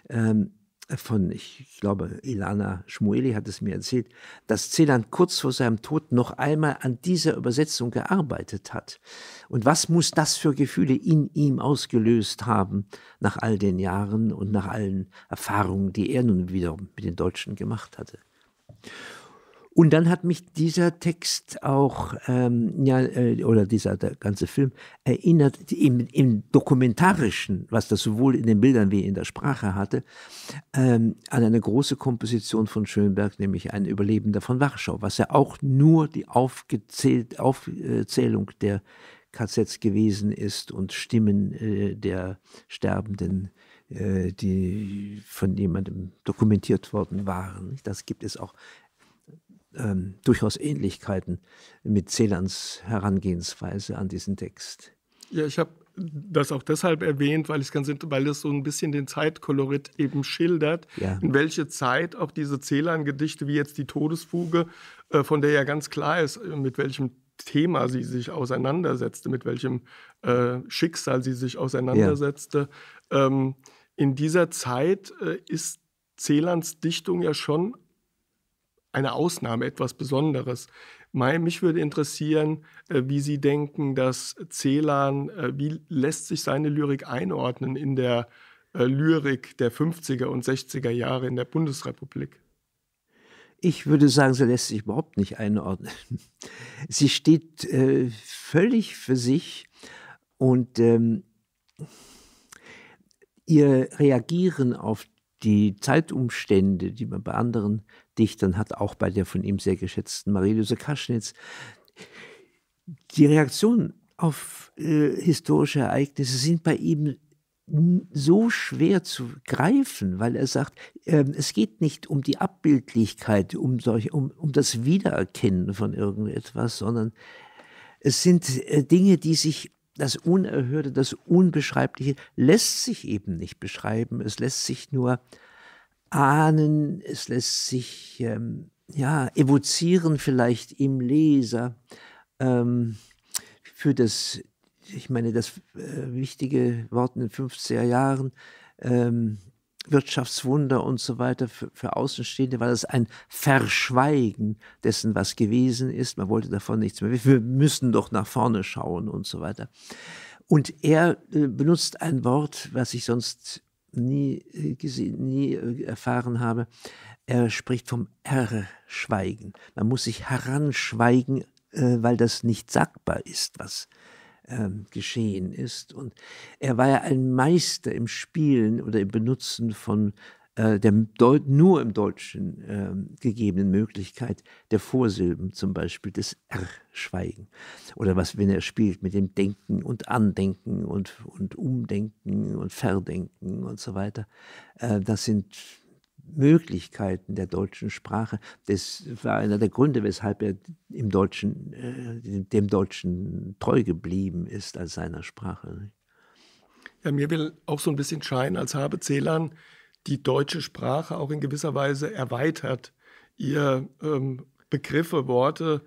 ähm, von, ich glaube, Ilana Schmueli hat es mir erzählt, dass Celan kurz vor seinem Tod noch einmal an dieser Übersetzung gearbeitet hat. Und was muss das für Gefühle in ihm ausgelöst haben nach all den Jahren und nach allen Erfahrungen, die er nun wieder mit den Deutschen gemacht hatte? Und dann hat mich dieser Text auch, ähm, ja, äh, oder dieser ganze Film erinnert, im, im, Dokumentarischen, was das sowohl in den Bildern wie in der Sprache hatte, ähm, an eine große Komposition von Schönberg, nämlich ein Überlebender von Warschau, was ja auch nur die Aufgezählt, Aufzählung der KZs gewesen ist und Stimmen äh, der Sterbenden äh, die von jemandem dokumentiert worden waren. Das gibt es auch ähm, durchaus Ähnlichkeiten mit Celans Herangehensweise an diesen Text. Ja, ich habe das auch deshalb erwähnt, weil, ganz, weil es so ein bisschen den Zeitkolorit eben schildert, ja. in welche Zeit auch diese Celan-Gedichte wie jetzt die Todesfuge, äh, von der ja ganz klar ist, äh, mit welchem Thema sie sich auseinandersetzte, mit welchem äh, Schicksal sie sich auseinandersetzte. Ja. Ähm, in dieser Zeit äh, ist Celans Dichtung ja schon eine Ausnahme, etwas Besonderes. mich würde interessieren, äh, wie Sie denken, dass Celan, äh, wie lässt sich seine Lyrik einordnen in der äh, Lyrik der 50er und 60er Jahre in der Bundesrepublik? Ich würde sagen, sie lässt sich überhaupt nicht einordnen. Sie steht völlig für sich und ähm, ihr Reagieren auf die Zeitumstände, die man bei anderen Dichtern hat, auch bei der von ihm sehr geschätzten Marie-Louise Kaschnitz. Die Reaktion auf äh, historische Ereignisse sind bei ihm so schwer zu greifen, weil er sagt, äh, es geht nicht um die Abbildlichkeit, um, solch, um, um das Wiedererkennen von irgendetwas, sondern es sind äh, Dinge, die sich das Unerhörte, das Unbeschreibliche lässt sich eben nicht beschreiben. Es lässt sich nur ahnen, es lässt sich ähm, ja, evozieren vielleicht im Leser. Ähm, für das, ich meine, das äh, wichtige Wort in den 50er Jahren, ähm, Wirtschaftswunder und so weiter, für, für Außenstehende war das ein Verschweigen dessen, was gewesen ist. Man wollte davon nichts mehr. Wir müssen doch nach vorne schauen und so weiter. Und er äh, benutzt ein Wort, was ich sonst nie, äh, gesehen, nie äh, erfahren habe. Er spricht vom Erschweigen. Man muss sich heranschweigen, äh, weil das nicht sagbar ist, was ähm, geschehen ist. Und er war ja ein Meister im Spielen oder im Benutzen von äh, der Deut nur im Deutschen äh, gegebenen Möglichkeit der Vorsilben, zum Beispiel des R-Schweigen. Oder was, wenn er spielt mit dem Denken und Andenken und, und Umdenken und Verdenken und so weiter. Äh, das sind Möglichkeiten der deutschen Sprache. Das war einer der Gründe, weshalb er im Deutschen, äh, dem Deutschen treu geblieben ist als seiner Sprache. Ja, mir will auch so ein bisschen scheinen, als habe Zählern die deutsche Sprache auch in gewisser Weise erweitert, ihr ähm, Begriffe, Worte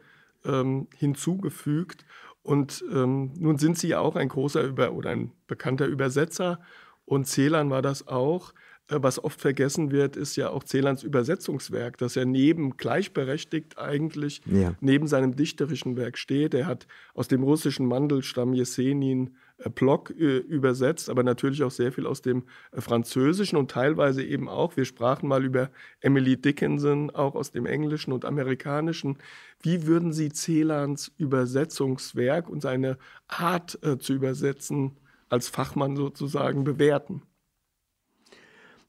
ähm, hinzugefügt. Und ähm, nun sind Sie ja auch ein großer Über oder ein bekannter Übersetzer und Celan war das auch. Äh, was oft vergessen wird, ist ja auch Celans Übersetzungswerk, dass er neben gleichberechtigt eigentlich ja. neben seinem dichterischen Werk steht. Er hat aus dem russischen Mandelstamm Jesenin äh, Block äh, übersetzt, aber natürlich auch sehr viel aus dem äh, Französischen und teilweise eben auch, wir sprachen mal über Emily Dickinson, auch aus dem Englischen und Amerikanischen. Wie würden Sie Celans Übersetzungswerk und seine Art äh, zu übersetzen als Fachmann sozusagen bewerten?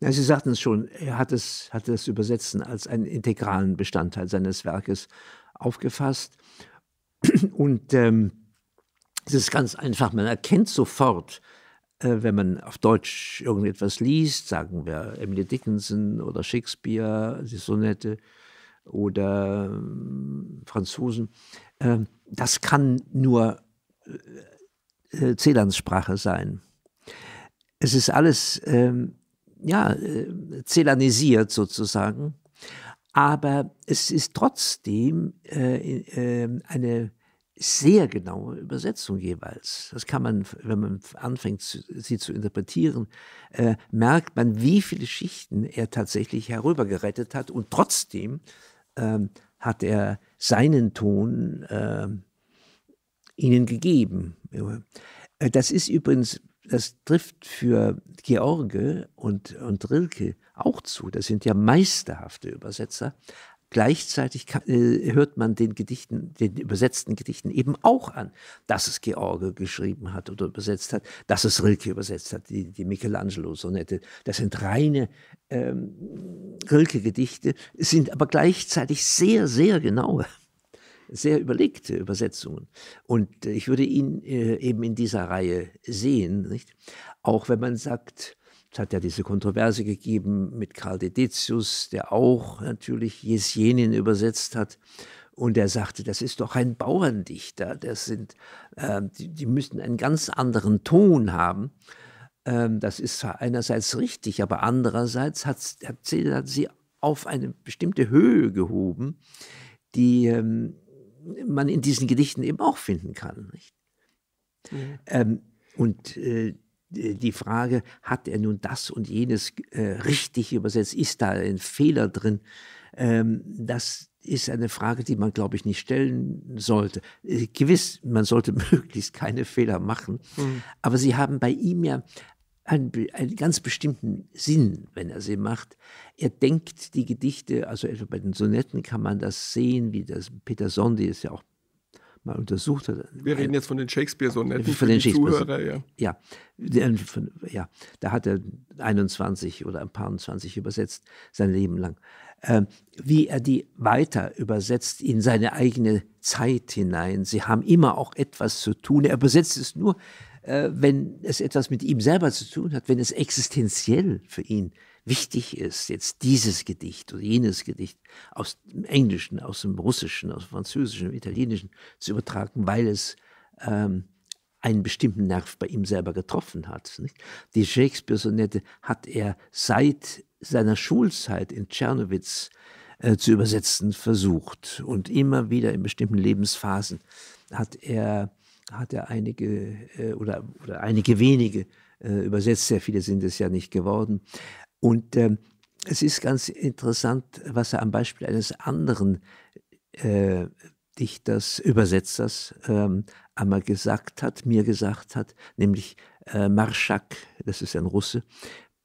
Ja, Sie sagten es schon, er hat, es, hat das Übersetzen als einen integralen Bestandteil seines Werkes aufgefasst. Und ähm, es ist ganz einfach, man erkennt sofort, äh, wenn man auf Deutsch irgendetwas liest, sagen wir Emily Dickinson oder Shakespeare, die Sonette oder ähm, Franzosen, ähm, das kann nur äh, äh, Zelans Sprache sein. Es ist alles, ähm, ja, zelanisiert sozusagen, aber es ist trotzdem eine sehr genaue Übersetzung jeweils. Das kann man, wenn man anfängt, sie zu interpretieren, äh, merkt man, wie viele Schichten er tatsächlich herübergerettet hat. Und trotzdem äh, hat er seinen Ton äh, ihnen gegeben. Äh, das ist übrigens, das trifft für George und, und Rilke auch zu. Das sind ja meisterhafte Übersetzer. Gleichzeitig äh, hört man den Gedichten, den übersetzten Gedichten eben auch an, dass es George geschrieben hat oder übersetzt hat, dass es Rilke übersetzt hat, die, die Michelangelo-Sonette. Das sind reine ähm, Rilke-Gedichte, sind aber gleichzeitig sehr, sehr genaue, sehr überlegte Übersetzungen. Und äh, ich würde ihn äh, eben in dieser Reihe sehen, nicht? Auch wenn man sagt, es hat ja diese Kontroverse gegeben mit Karl Dedetius, der auch natürlich Jesjenin übersetzt hat. Und er sagte, das ist doch ein Bauerndichter, das sind, äh, die, die müssen einen ganz anderen Ton haben. Ähm, das ist zwar einerseits richtig, aber andererseits hat, hat, sie, hat sie auf eine bestimmte Höhe gehoben, die ähm, man in diesen Gedichten eben auch finden kann. Mhm. Ähm, und äh, äh, die Frage, hat er nun das und jenes äh, richtig übersetzt? Ist da ein Fehler drin? Ähm, das ist eine Frage, die man, glaube ich, nicht stellen sollte. Äh, gewiss, man sollte möglichst keine Fehler machen. Mhm. Aber Sie haben bei ihm ja einen, einen, ganz bestimmten Sinn, wenn er sie macht. Er denkt die Gedichte, also etwa bei den Sonetten kann man das sehen, wie das Peter Sondi ist ja auch mal untersucht hat. Wir reden jetzt von den Shakespeare-Sonetten von den Shakespeare ja. Ja, äh, ja, da hat er 21 oder ein paar 20 übersetzt, sein Leben lang. Ähm, wie er die weiter übersetzt in seine eigene Zeit hinein. Sie haben immer auch etwas zu tun. Er übersetzt es nur, äh, wenn es etwas mit ihm selber zu tun hat, wenn es existenziell für ihn ist wichtig ist, jetzt dieses Gedicht oder jenes Gedicht aus dem Englischen, aus dem Russischen, aus dem Französischen, dem Italienischen zu übertragen, weil es ähm, einen bestimmten Nerv bei ihm selber getroffen hat. Nicht? Die Shakespeare-Sonette hat er seit seiner Schulzeit in Tschernowitz äh, zu übersetzen versucht. Und immer wieder in bestimmten Lebensphasen hat er, hat er einige äh, oder, oder einige wenige äh, übersetzt, sehr viele sind es ja nicht geworden, und äh, es ist ganz interessant, was er am Beispiel eines anderen äh, Dichters, Übersetzers ähm, einmal gesagt hat, mir gesagt hat, nämlich äh, Marschak, das ist ein Russe,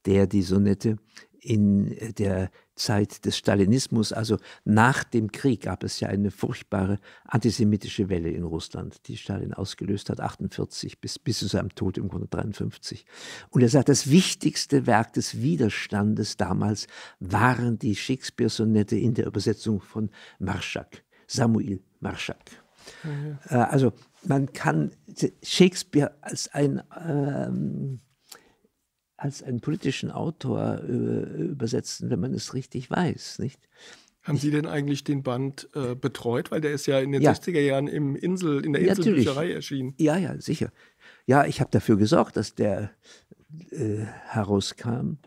der die Sonette in äh, der Zeit des Stalinismus, also nach dem Krieg, gab es ja eine furchtbare antisemitische Welle in Russland, die Stalin ausgelöst hat, 48 bis, bis zu seinem Tod im Grunde 53. Und er sagt, das wichtigste Werk des Widerstandes damals waren die Shakespeare-Sonette in der Übersetzung von Marschak, Samuel Marschak. Mhm. Äh, also man kann Shakespeare als ein ähm, als einen politischen Autor äh, übersetzen, wenn man es richtig weiß, nicht? Haben Sie denn eigentlich den Band äh, betreut? Weil der ist ja in den ja. 60er Jahren im Insel, in der Inselbücherei erschienen. Ja, ja, sicher. Ja, ich habe dafür gesorgt, dass der äh, herauskam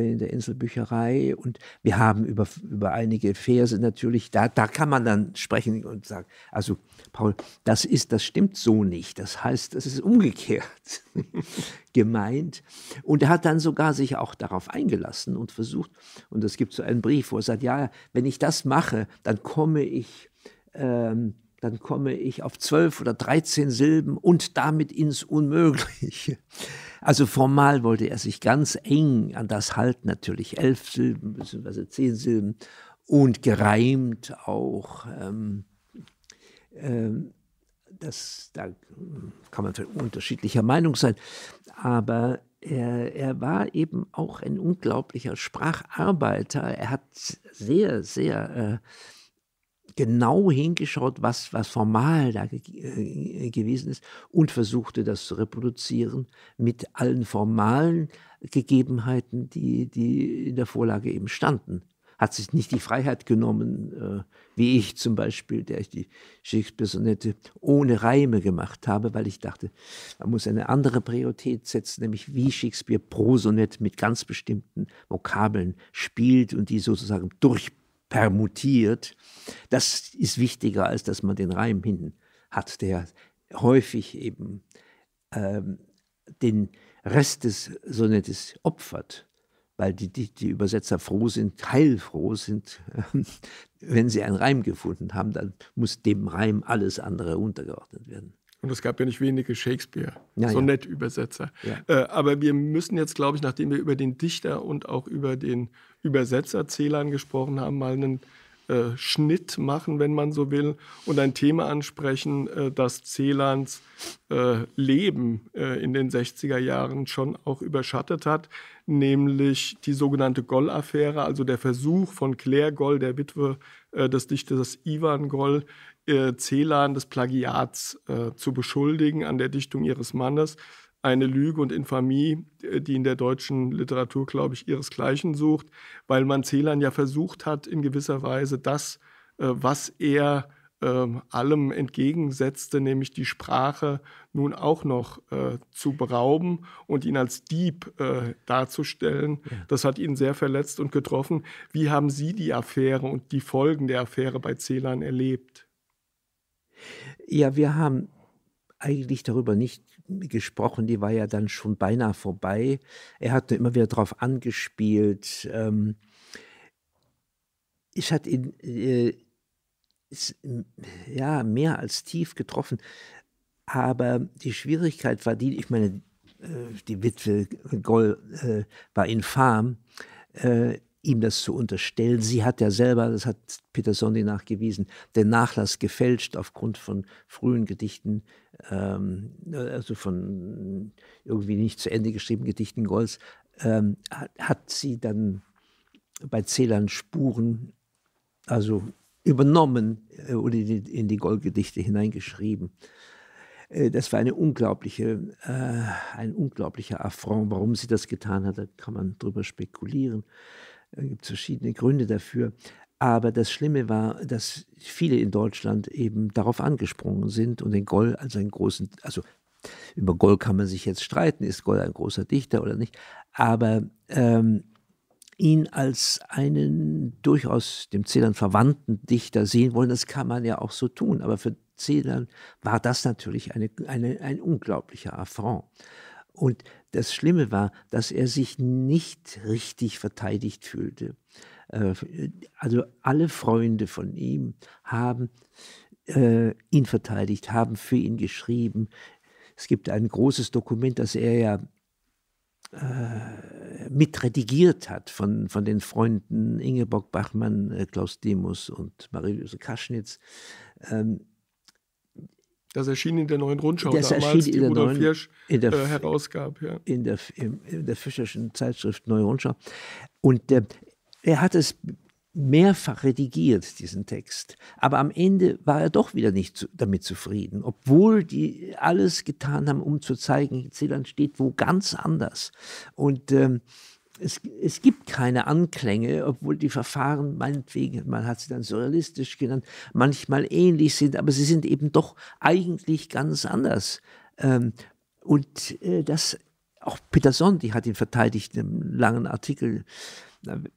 in der Inselbücherei und wir haben über, über einige Verse natürlich, da, da kann man dann sprechen und sagen, also Paul, das ist, das stimmt so nicht. Das heißt, das ist umgekehrt gemeint. Und er hat dann sogar sich auch darauf eingelassen und versucht, und es gibt so einen Brief, wo er sagt, ja, wenn ich das mache, dann komme ich ähm, dann komme ich auf zwölf oder dreizehn Silben und damit ins Unmögliche. Also formal wollte er sich ganz eng an das halten, natürlich elf Silben bzw. zehn Silben und gereimt auch. Ähm, ähm, das, da kann man unterschiedlicher Meinung sein, aber er, er, war eben auch ein unglaublicher Spracharbeiter. Er hat sehr, sehr äh, genau hingeschaut, was, was formal da äh, gewesen ist und versuchte das zu reproduzieren mit allen formalen Gegebenheiten, die, die in der Vorlage eben standen. Hat sich nicht die Freiheit genommen, äh, wie ich zum Beispiel, der ich die Shakespeare-Sonette ohne Reime gemacht habe, weil ich dachte, man muss eine andere Priorität setzen, nämlich wie Shakespeare pro Sonett mit ganz bestimmten Vokabeln spielt und die sozusagen durch permutiert. Das ist wichtiger, als dass man den Reim hinten hat, der häufig eben ähm, den Rest des Sonettes opfert, weil die, die, die Übersetzer froh sind, heilfroh sind, wenn sie einen Reim gefunden haben, dann muss dem Reim alles andere untergeordnet werden. Und es gab ja nicht wenige Shakespeare, ja, Sonettübersetzer. Ja. Äh, aber wir müssen jetzt, glaube ich, nachdem wir über den Dichter und auch über den Übersetzer Celan gesprochen haben, mal einen äh, Schnitt machen, wenn man so will, und ein Thema ansprechen, äh, das Celans äh, Leben äh, in den 60er Jahren schon auch überschattet hat, nämlich die sogenannte Goll-Affäre, also der Versuch von Claire Goll, der Witwe äh, des Dichters Ivan Goll, Celan des Plagiats zu beschuldigen an der Dichtung ihres Mannes eine Lüge und Infamie, äh, die in der deutschen Literatur, glaube ich, ihresgleichen sucht, weil man Celan ja versucht hat, in gewisser Weise das, äh, was er ähm, allem entgegensetzte, nämlich die Sprache nun auch noch äh, zu berauben und ihn als Dieb äh, darzustellen. Ja. Das hat ihn sehr verletzt und getroffen. Wie haben Sie die Affäre und die Folgen der Affäre bei Celan erlebt? Ja, wir haben eigentlich darüber nicht gesprochen, die war ja dann schon beinahe vorbei. Er hat immer wieder darauf angespielt. Ähm, es hat ihn äh, es, ja, mehr als tief getroffen. Aber die Schwierigkeit war die, ich meine, äh, die Witwe Goll äh, war infam. Äh, ihm das zu unterstellen. Sie hat ja selber, das hat Peter Sondi nachgewiesen, den Nachlass gefälscht aufgrund von frühen Gedichten, ähm, also von irgendwie nicht zu Ende geschriebenen Gedichten Golds, ähm, hat sie dann bei Celan Spuren, also übernommen äh, in die, die Goldgedichte hineingeschrieben. Äh, das war eine unglaubliche, äh, ein unglaublicher Affront. Warum sie das getan hat, da kann man drüber spekulieren. Es gibt verschiedene Gründe dafür. Aber das Schlimme war, dass viele in Deutschland eben darauf angesprungen sind und den Goll als einen großen, also über Goll kann man sich jetzt streiten, ist Goll ein großer Dichter oder nicht, aber ähm, ihn als einen durchaus dem Celan verwandten Dichter sehen wollen, das kann man ja auch so tun, aber für Celan war das natürlich eine, eine ein unglaublicher Affront. Und das Schlimme war, dass er sich nicht richtig verteidigt fühlte. Äh, also alle Freunde von ihm haben äh, ihn verteidigt, haben für ihn geschrieben. Es gibt ein großes Dokument, das er ja äh, mitredigiert hat von, von den Freunden Ingeborg Bachmann, Klaus Demus und Marie-Louise Kaschnitz. Ähm, das erschien in der neuen Rundschau das damals, die Rudolf Hirsch in der, äh, herausgab. Ja. In, der, in, der Fischerschen Zeitschrift Neue Rundschau. Und äh, er hat es mehrfach redigiert, diesen Text. Aber am Ende war er doch wieder nicht zu, damit zufrieden, obwohl die alles getan haben, um zu zeigen, Zeeland steht wo ganz anders. Und ähm, es, es gibt keine Anklänge, obwohl die Verfahren meinetwegen, man hat sie dann surrealistisch genannt, manchmal ähnlich sind, aber sie sind eben doch eigentlich ganz anders. Ähm, und äh, das, auch Peter Sondi hat ihn verteidigt in einem langen Artikel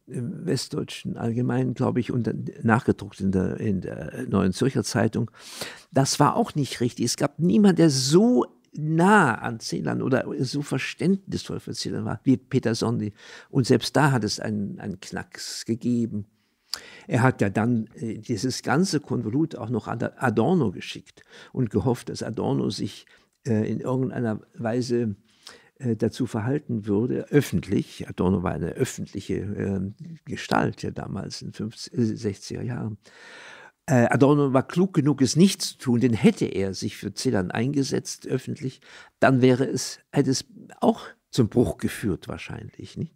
im Westdeutschen Allgemeinen, glaube ich, und äh, nachgedruckt in der, in der Neuen Zürcher Zeitung. Das war auch nicht richtig. Es gab niemanden, der so nah an Zählern oder so verständnisvoll für Zählern war, wie Peter Sondi. Und selbst da hat es einen, einen Knacks gegeben. Er hat ja dann äh, dieses ganze Konvolut auch noch an Adorno geschickt und gehofft, dass Adorno sich äh, in irgendeiner Weise äh, dazu verhalten würde, öffentlich. Adorno war eine öffentliche äh, Gestalt ja damals in 50, 60er äh, Jahren. Äh, Adorno war klug genug, es nicht zu tun, denn hätte er sich für Celan eingesetzt öffentlich, dann wäre es, hätte es auch zum Bruch geführt wahrscheinlich. Nicht?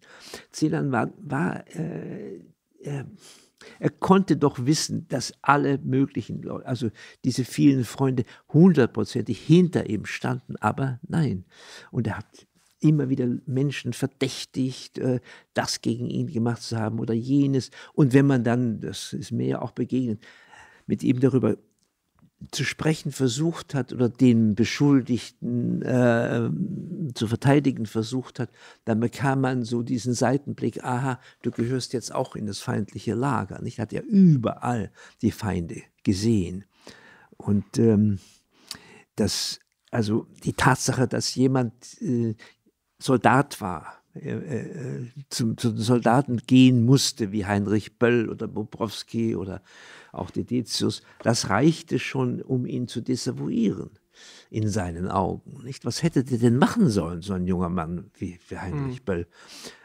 Celan war, war äh, er, äh, er, konnte doch wissen, dass alle möglichen Leute, also diese vielen Freunde hundertprozentig hinter ihm standen, aber nein. Und er hat immer wieder Menschen verdächtigt, äh, das gegen ihn gemacht zu haben oder jenes. Und wenn man dann, das ist mir ja auch begegnet, mit ihm darüber zu sprechen versucht hat oder den Beschuldigten äh, zu verteidigen versucht hat, dann bekam man so diesen Seitenblick, aha, du gehörst jetzt auch in das feindliche Lager. Nicht? Hat er überall die Feinde gesehen. Und ähm, das, also die Tatsache, dass jemand äh, Soldat war, äh, äh, zu, zu den Soldaten gehen musste, wie Heinrich Böll oder Bobrowski oder auch Dedetius, das reichte schon, um ihn zu desavouieren in seinen Augen. Nicht? Was hätte der denn machen sollen, so ein junger Mann wie, wie Heinrich mhm. Böll?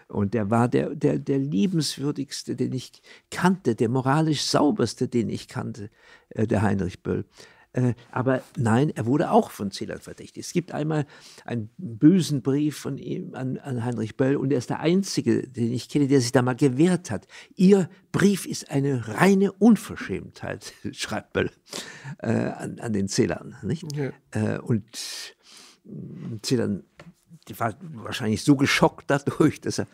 Und der war der, der, der liebenswürdigste, den ich kannte, der moralisch sauberste, den ich kannte, äh, der Heinrich Böll. Äh, aber nein, er wurde auch von Zählern verdächtigt. Es gibt einmal einen bösen Brief von ihm an, an Heinrich Böll und er ist der Einzige, den ich kenne, der sich da mal gewehrt hat. Ihr Brief ist eine reine Unverschämtheit, schreibt Böll äh, an, an, den Zählern. Nicht? Ja. Äh, und mm, Zählern war wahrscheinlich so geschockt dadurch, dass er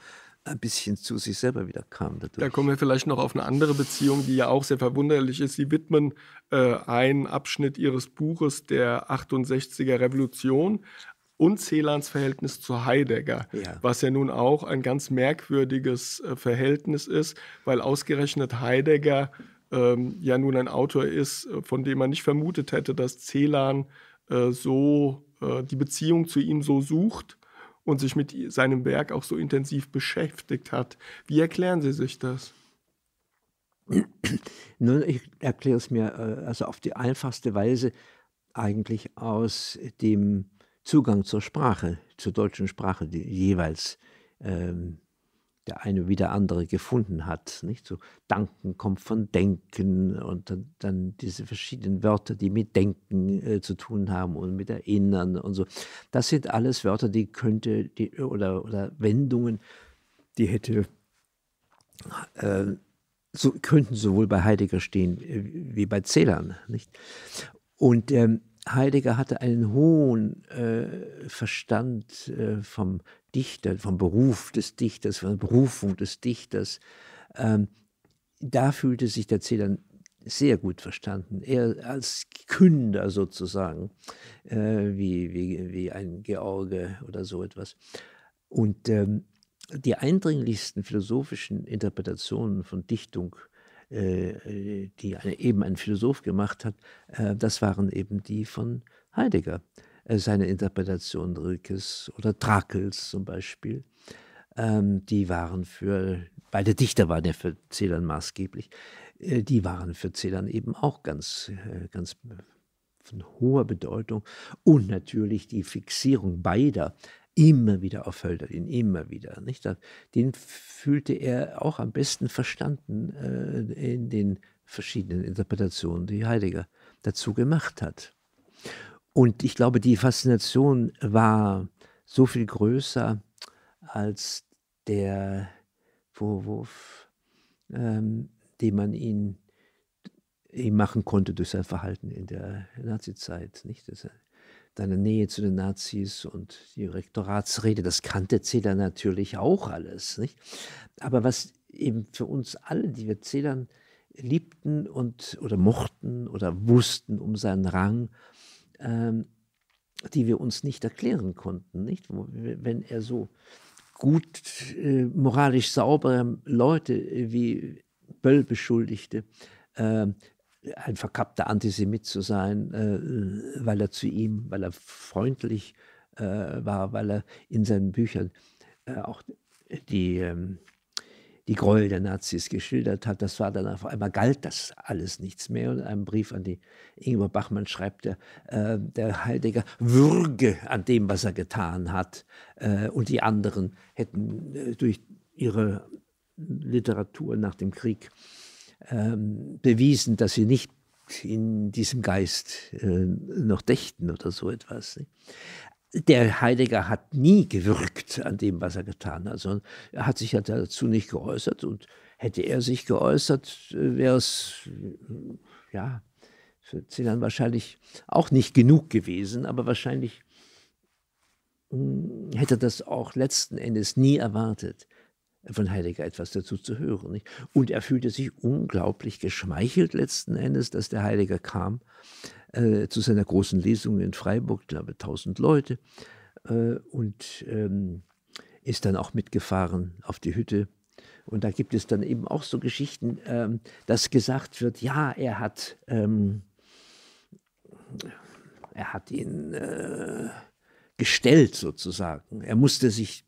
ein bisschen zu sich selber wieder kam. Dadurch. Da kommen wir vielleicht noch auf eine andere Beziehung, die ja auch sehr verwunderlich ist. Sie widmen äh, einen Abschnitt Ihres Buches der 68er Revolution und Celans Verhältnis zu Heidegger, ja. was ja nun auch ein ganz merkwürdiges äh, Verhältnis ist, weil ausgerechnet Heidegger ähm, ja nun ein Autor ist, äh, von dem man nicht vermutet hätte, dass Celan äh, so äh, die Beziehung zu ihm so sucht und sich mit seinem Werk auch so intensiv beschäftigt hat. Wie erklären Sie sich das? Nun, ich erkläre es mir äh, also auf die einfachste Weise eigentlich aus dem Zugang zur Sprache, zur deutschen Sprache, die jeweils ähm, der eine wie der andere gefunden hat. Nicht? So, Danken kommt von Denken und dann, dann diese verschiedenen Wörter, die mit Denken äh, zu tun haben und mit Erinnern und so. Das sind alles Wörter, die könnte, die, oder, oder Wendungen, die hätte, äh, so, könnten sowohl bei Heidegger stehen äh, wie bei Zählern. Nicht? Und ähm, Heidegger hatte einen hohen äh, Verstand äh, vom Dichter, vom Beruf des Dichters, von der Berufung des Dichters. Ähm, da fühlte sich der C dann sehr gut verstanden. Er als Künder sozusagen, äh, wie, wie, wie ein George oder so etwas. Und ähm, die eindringlichsten philosophischen Interpretationen von Dichtung, äh, äh die eine, eben ein Philosoph gemacht hat, äh, das waren eben die von Heidegger. Äh, seine Interpretation Rilkes oder Trakels zum Beispiel. Ähm, die waren für, beide Dichter waren ja für Celan maßgeblich, äh, die waren für Celan eben auch ganz, äh, ganz von hoher Bedeutung. Und natürlich die Fixierung beider immer wieder auf Hölderlin, immer wieder. Nicht? Den fühlte er auch am besten verstanden äh, in den verschiedenen Interpretationen, die Heidegger dazu gemacht hat. Und ich glaube, die Faszination war so viel größer als der Vorwurf, ähm, den man ihn, ihm machen konnte durch sein Verhalten in der Nazizeit. Nicht? Das, seine Nähe zu den Nazis und die Rektoratsrede, das kannte Zedern natürlich auch alles. Nicht? Aber was eben für uns alle, die wir Zedern liebten und, oder mochten oder wussten um seinen Rang, ähm, die wir uns nicht erklären konnten. Nicht? Wenn er so gut, äh, moralisch saubere Leute äh, wie Böll beschuldigte, äh, ein verkappter Antisemit zu sein, äh, weil er zu ihm, weil er freundlich äh, war, weil er in seinen Büchern äh, auch die ähm, die Gräuel der Nazis geschildert hat. Das war dann auf einmal galt das alles nichts mehr. Und in einem Brief an die Ingeborg Bachmann schreibt er, äh, der Heidegger Würge an dem, was er getan hat. Äh, und die anderen hätten äh, durch ihre Literatur nach dem Krieg ähm, bewiesen, dass sie nicht in diesem Geist äh, noch dächten oder so etwas der Heidegger hat nie gewirkt an dem, was er getan hat, sondern er hat sich ja dazu nicht geäußert und hätte er sich geäußert, äh, wäre es, äh, ja, für Celan wahrscheinlich auch nicht genug gewesen, aber wahrscheinlich hm, hätte er das auch letzten Endes nie erwartet, von Heidegger etwas dazu zu hören. Und er fühlte sich unglaublich geschmeichelt letzten Endes, dass der Heidegger kam äh, zu seiner großen Lesung in Freiburg, ich glaube 1000 Leute, äh, und ähm, ist dann auch mitgefahren auf die Hütte. Und da gibt es dann eben auch so Geschichten, ähm, dass gesagt wird, ja, er hat, ähm, er hat ihn äh, gestellt sozusagen. Er musste sich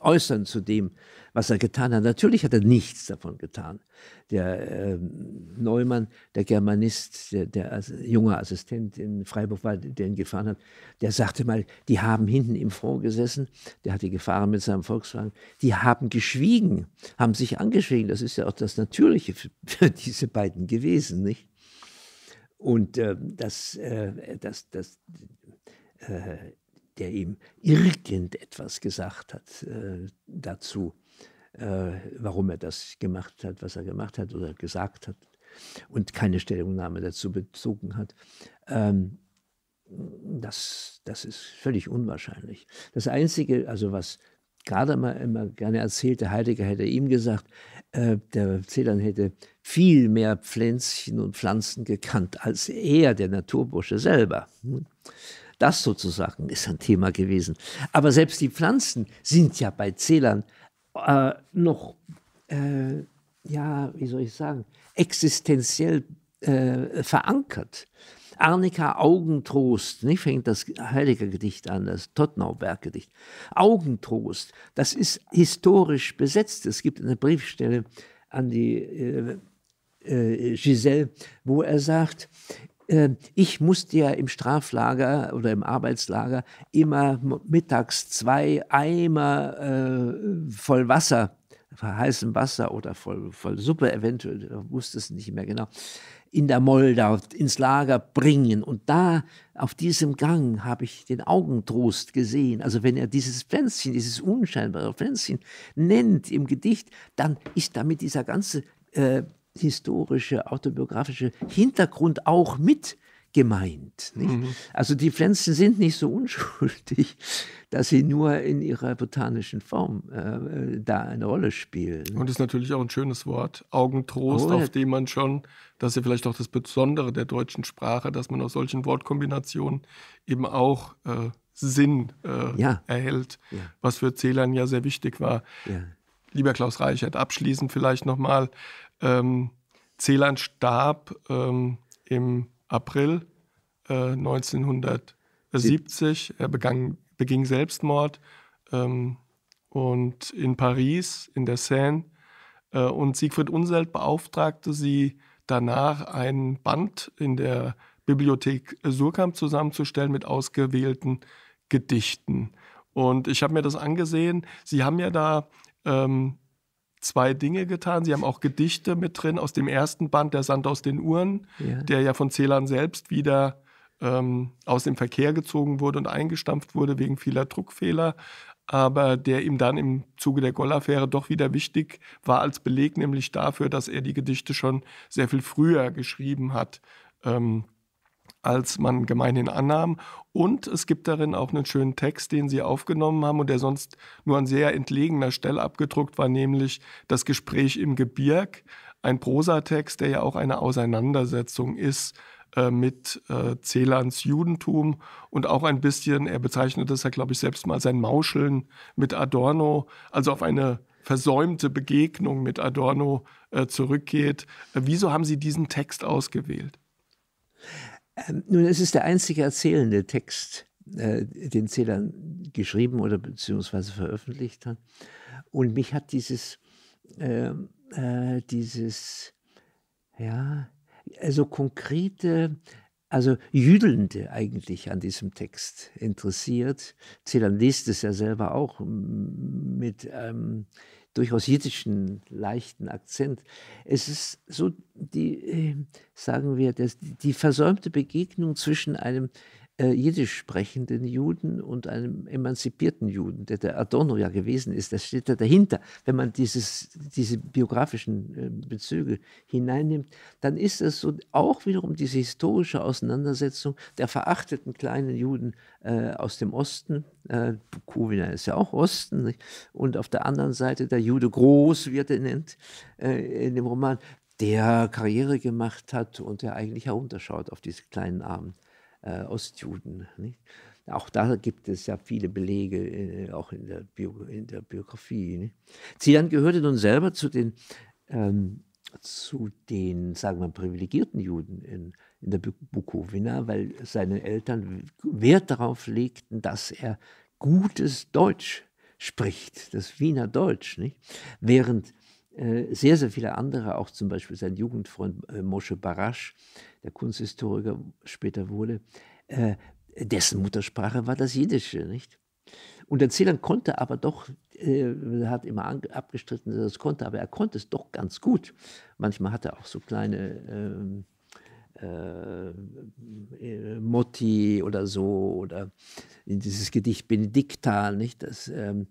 äußern zu dem, was er getan hat. Natürlich hat er nichts davon getan. Der äh, Neumann, der Germanist, der, der As junge Assistent in Freiburg war, der ihn gefahren hat, der sagte mal, die haben hinten im Front gesessen, der hatte gefahren mit seinem Volkswagen, die haben geschwiegen, haben sich angeschwiegen. Das ist ja auch das Natürliche für diese beiden gewesen, nicht? Und äh, das, äh, das, das, das äh, der ihm irgendetwas gesagt hat äh, dazu, äh, warum er das gemacht hat, was er gemacht hat oder gesagt hat und keine Stellungnahme dazu bezogen hat. Ähm, das, das ist völlig unwahrscheinlich. Das Einzige, also was Gadamer immer gerne erzählte, Heidegger hätte ihm gesagt, äh, der Celan hätte viel mehr Pflänzchen und Pflanzen gekannt als er, der Naturbursche selber. Hm? Das sozusagen ist ein Thema gewesen. Aber selbst die Pflanzen sind ja bei Zählern äh, noch, äh, ja, wie soll ich sagen, existenziell äh, verankert. Arnika Augentrost, nicht fängt das Heiliger Gedicht an, das Tottnauberg-Gedicht. Augentrost, das ist historisch besetzt. Es gibt eine Briefstelle an die äh, äh, Giselle, wo er sagt, ähm, ich musste ja im Straflager oder im Arbeitslager immer mittags zwei Eimer äh, voll Wasser, heißem Wasser oder voll, voll Suppe eventuell, wusste es nicht mehr genau, in der Moldau ins Lager bringen. Und da auf diesem Gang habe ich den Augentrost gesehen. Also wenn er dieses Pflänzchen, dieses unscheinbare Pflänzchen nennt im Gedicht, dann ist damit dieser ganze äh, historische, autobiografische Hintergrund auch mit gemeint. Mhm. Also die Pflanzen sind nicht so unschuldig, dass sie nur in ihrer botanischen Form äh, äh, da eine Rolle spielen. Und ist natürlich auch ein schönes Wort, Augentrost, oh, auf dem man schon, das ist ja vielleicht auch das Besondere der deutschen Sprache, dass man aus solchen Wortkombinationen eben auch äh, Sinn äh, ja. erhält, ja. was für Zählern ja sehr wichtig war. Lieber Klaus Reichert, abschließend vielleicht nochmal, ähm, Celan starb ähm, im April äh, 1970. Er begann, beging Selbstmord ähm, und in Paris, in der Seine. Äh, und Siegfried Unselt beauftragte sie danach, ein Band in der Bibliothek Surkamp zusammenzustellen mit ausgewählten Gedichten. Und ich habe mir das angesehen. Sie haben ja da ähm, zwei Dinge getan. Sie haben auch Gedichte mit drin aus dem ersten Band, Der Sand aus den Uhren, ja. der ja von Celan selbst wieder ähm, aus dem Verkehr gezogen wurde und eingestampft wurde wegen vieler Druckfehler. Aber der ihm dann im Zuge der Goll-Affäre doch wieder wichtig war als Beleg, nämlich dafür, dass er die Gedichte schon sehr viel früher geschrieben hat. Ähm, als man gemeinhin annahm. Und es gibt darin auch einen schönen Text, den sie aufgenommen haben und der sonst nur an sehr entlegener Stelle abgedruckt war, nämlich das Gespräch im Gebirg, ein Prosatext, der ja auch eine Auseinandersetzung ist äh, mit äh, Celans Judentum und auch ein bisschen, er bezeichnet das ja, glaube ich, selbst mal sein Mauscheln mit Adorno, also auf eine versäumte Begegnung mit Adorno äh, zurückgeht. Äh, wieso haben Sie diesen Text ausgewählt? Ähm, nun, es ist der einzige erzählende Text, äh, den Celan geschrieben oder beziehungsweise veröffentlicht hat. Und mich hat dieses, äh, äh, dieses, ja, also konkrete, also jüdelnde eigentlich an diesem Text interessiert. Celan liest es ja selber auch mit, ähm, durchaus jiddischen leichten Akzent. Es ist so, die, äh, sagen wir, das, die versäumte Begegnung zwischen einem äh, jiddisch sprechenden Juden und einem emanzipierten Juden, der der Adorno ja gewesen ist. Das steht da dahinter. Wenn man dieses, diese biografischen ähm, Bezüge hineinnimmt, dann ist das so auch wiederum diese historische Auseinandersetzung der verachteten kleinen Juden äh, aus dem Osten. Äh, Bukowina ist ja auch Osten. Nicht? Und auf der anderen Seite der Jude Groß, wie er den nennt, äh, in dem Roman, der Karriere gemacht hat und der eigentlich herunterschaut auf diese kleinen Armen äh, Ostjuden. Nicht? Auch da gibt es ja viele Belege, äh, auch in der, Bio, in der Biografie. Nicht? Zian gehörte nun selber zu den, ähm, zu den sagen wir, privilegierten Juden in, in der Bukowina, weil seine Eltern Wert darauf legten, dass er gutes Deutsch spricht, das Wiener Deutsch. Nicht? Während äh, sehr, sehr viele andere, auch zum Beispiel sein Jugendfreund äh, Moshe Barasch, der Kunsthistoriker später wurde, äh, dessen Muttersprache war das Jiddische, nicht? Und Erzählern konnte aber doch, äh, hat immer abgestritten, dass er es konnte, aber er konnte es doch ganz gut. Manchmal hat er auch so kleine ähm, äh, äh, Motti oder so, oder dieses Gedicht Benedikta, nicht? Das ähm,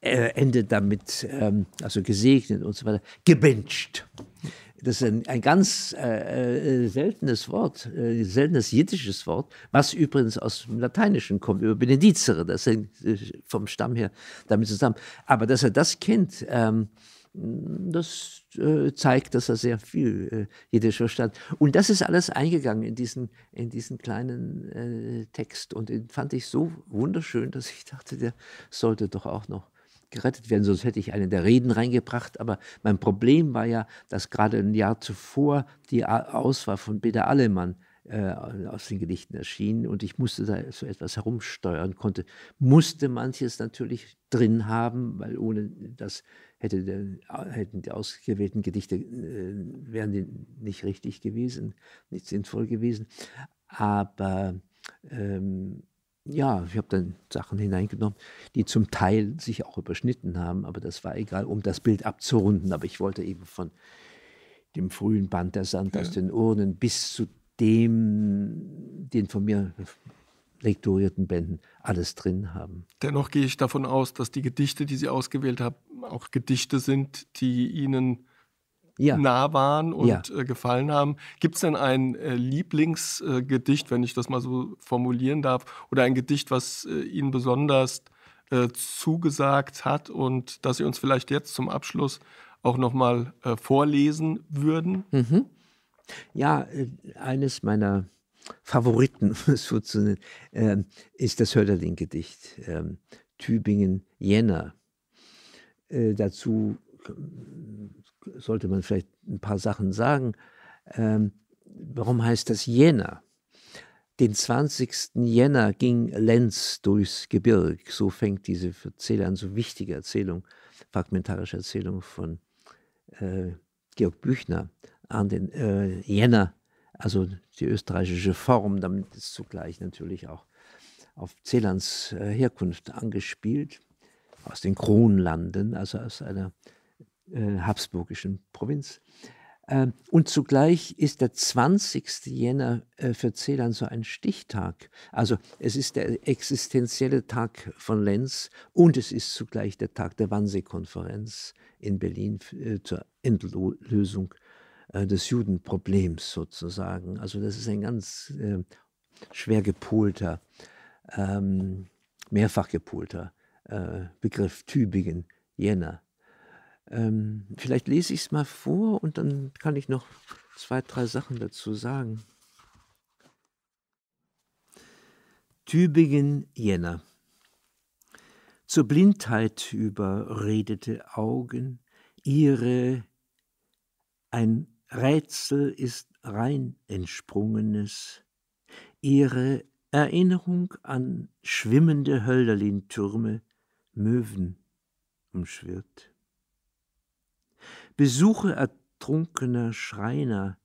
äh, endet damit, ähm, also gesegnet und so weiter, gebencht das ist ein, ein ganz äh, äh, seltenes Wort, äh, seltenes jiddisches Wort, was übrigens aus dem Lateinischen kommt, über Benedizere, das hängt äh, vom Stamm her damit zusammen. Aber dass er das kennt, ähm, das äh, zeigt, dass er sehr viel äh, Jiddisch verstand. Und das ist alles eingegangen in diesen, in diesen kleinen äh, Text. Und den fand ich so wunderschön, dass ich dachte, der sollte doch auch noch gerettet werden, sonst hätte ich einen der Reden reingebracht. Aber mein Problem war ja, dass gerade ein Jahr zuvor die Auswahl von Peter Allemann äh, aus den Gedichten erschien und ich musste da so etwas herumsteuern, konnte, musste manches natürlich drin haben, weil ohne das hätte der, hätten die ausgewählten Gedichte äh, wären nicht richtig gewesen, nicht sinnvoll gewesen. Aber ähm, ja, ich habe dann Sachen hineingenommen, die zum Teil sich auch überschnitten haben, aber das war egal, um das Bild abzurunden. Aber ich wollte eben von dem frühen Band der Sand ja. aus den Urnen bis zu dem, den von mir lektorierten Bänden, alles drin haben. Dennoch gehe ich davon aus, dass die Gedichte, die Sie ausgewählt haben, auch Gedichte sind, die Ihnen ja. nah waren und ja. Äh, gefallen haben. Gibt es denn ein äh, Lieblingsgedicht, wenn ich das mal so formulieren darf, oder ein Gedicht, was äh, Ihnen besonders zugesagt hat und das Sie uns vielleicht jetzt zum Abschluss auch nochmal äh, vorlesen würden? Mhm. Ja, eines meiner Favoriten so zu nennen, ähm, ist das Hölderlin-Gedicht ähm, Tübingen Jänner. dazu sollte man vielleicht ein paar Sachen sagen. Ähm, warum heißt das Jänner? Den 20. Jänner ging Lenz durchs Gebirg. So fängt diese Erzählung, so wichtige Erzählung, fragmentarische Erzählung von äh, Georg Büchner an den äh, Jänner, also die österreichische Form, damit ist zugleich natürlich auch auf Zelans äh, Herkunft angespielt, aus den Kronlanden, also aus einer äh, habsburgischen Provinz. Ähm, und zugleich ist der 20. Jänner äh, für Celan so ein Stichtag. Also es ist der existenzielle Tag von Lenz und es ist zugleich der Tag der Wannsee-Konferenz in Berlin äh, zur Endlösung des Judenproblems sozusagen. Also das ist ein ganz schwer gepolter, ähm, mehrfach gepolter Begriff Tübingen, Jänner, ähm, vielleicht lese ich es mal vor und dann kann ich noch zwei, drei Sachen dazu sagen. Tübingen, Jänner. Zur Blindheit überredete Augen, ihre ein Rätsel ist rein entsprungenes, ihre Erinnerung an schwimmende Hölderlintürme, Möwen umschwirrt. Besuche ertrunkener Schreiner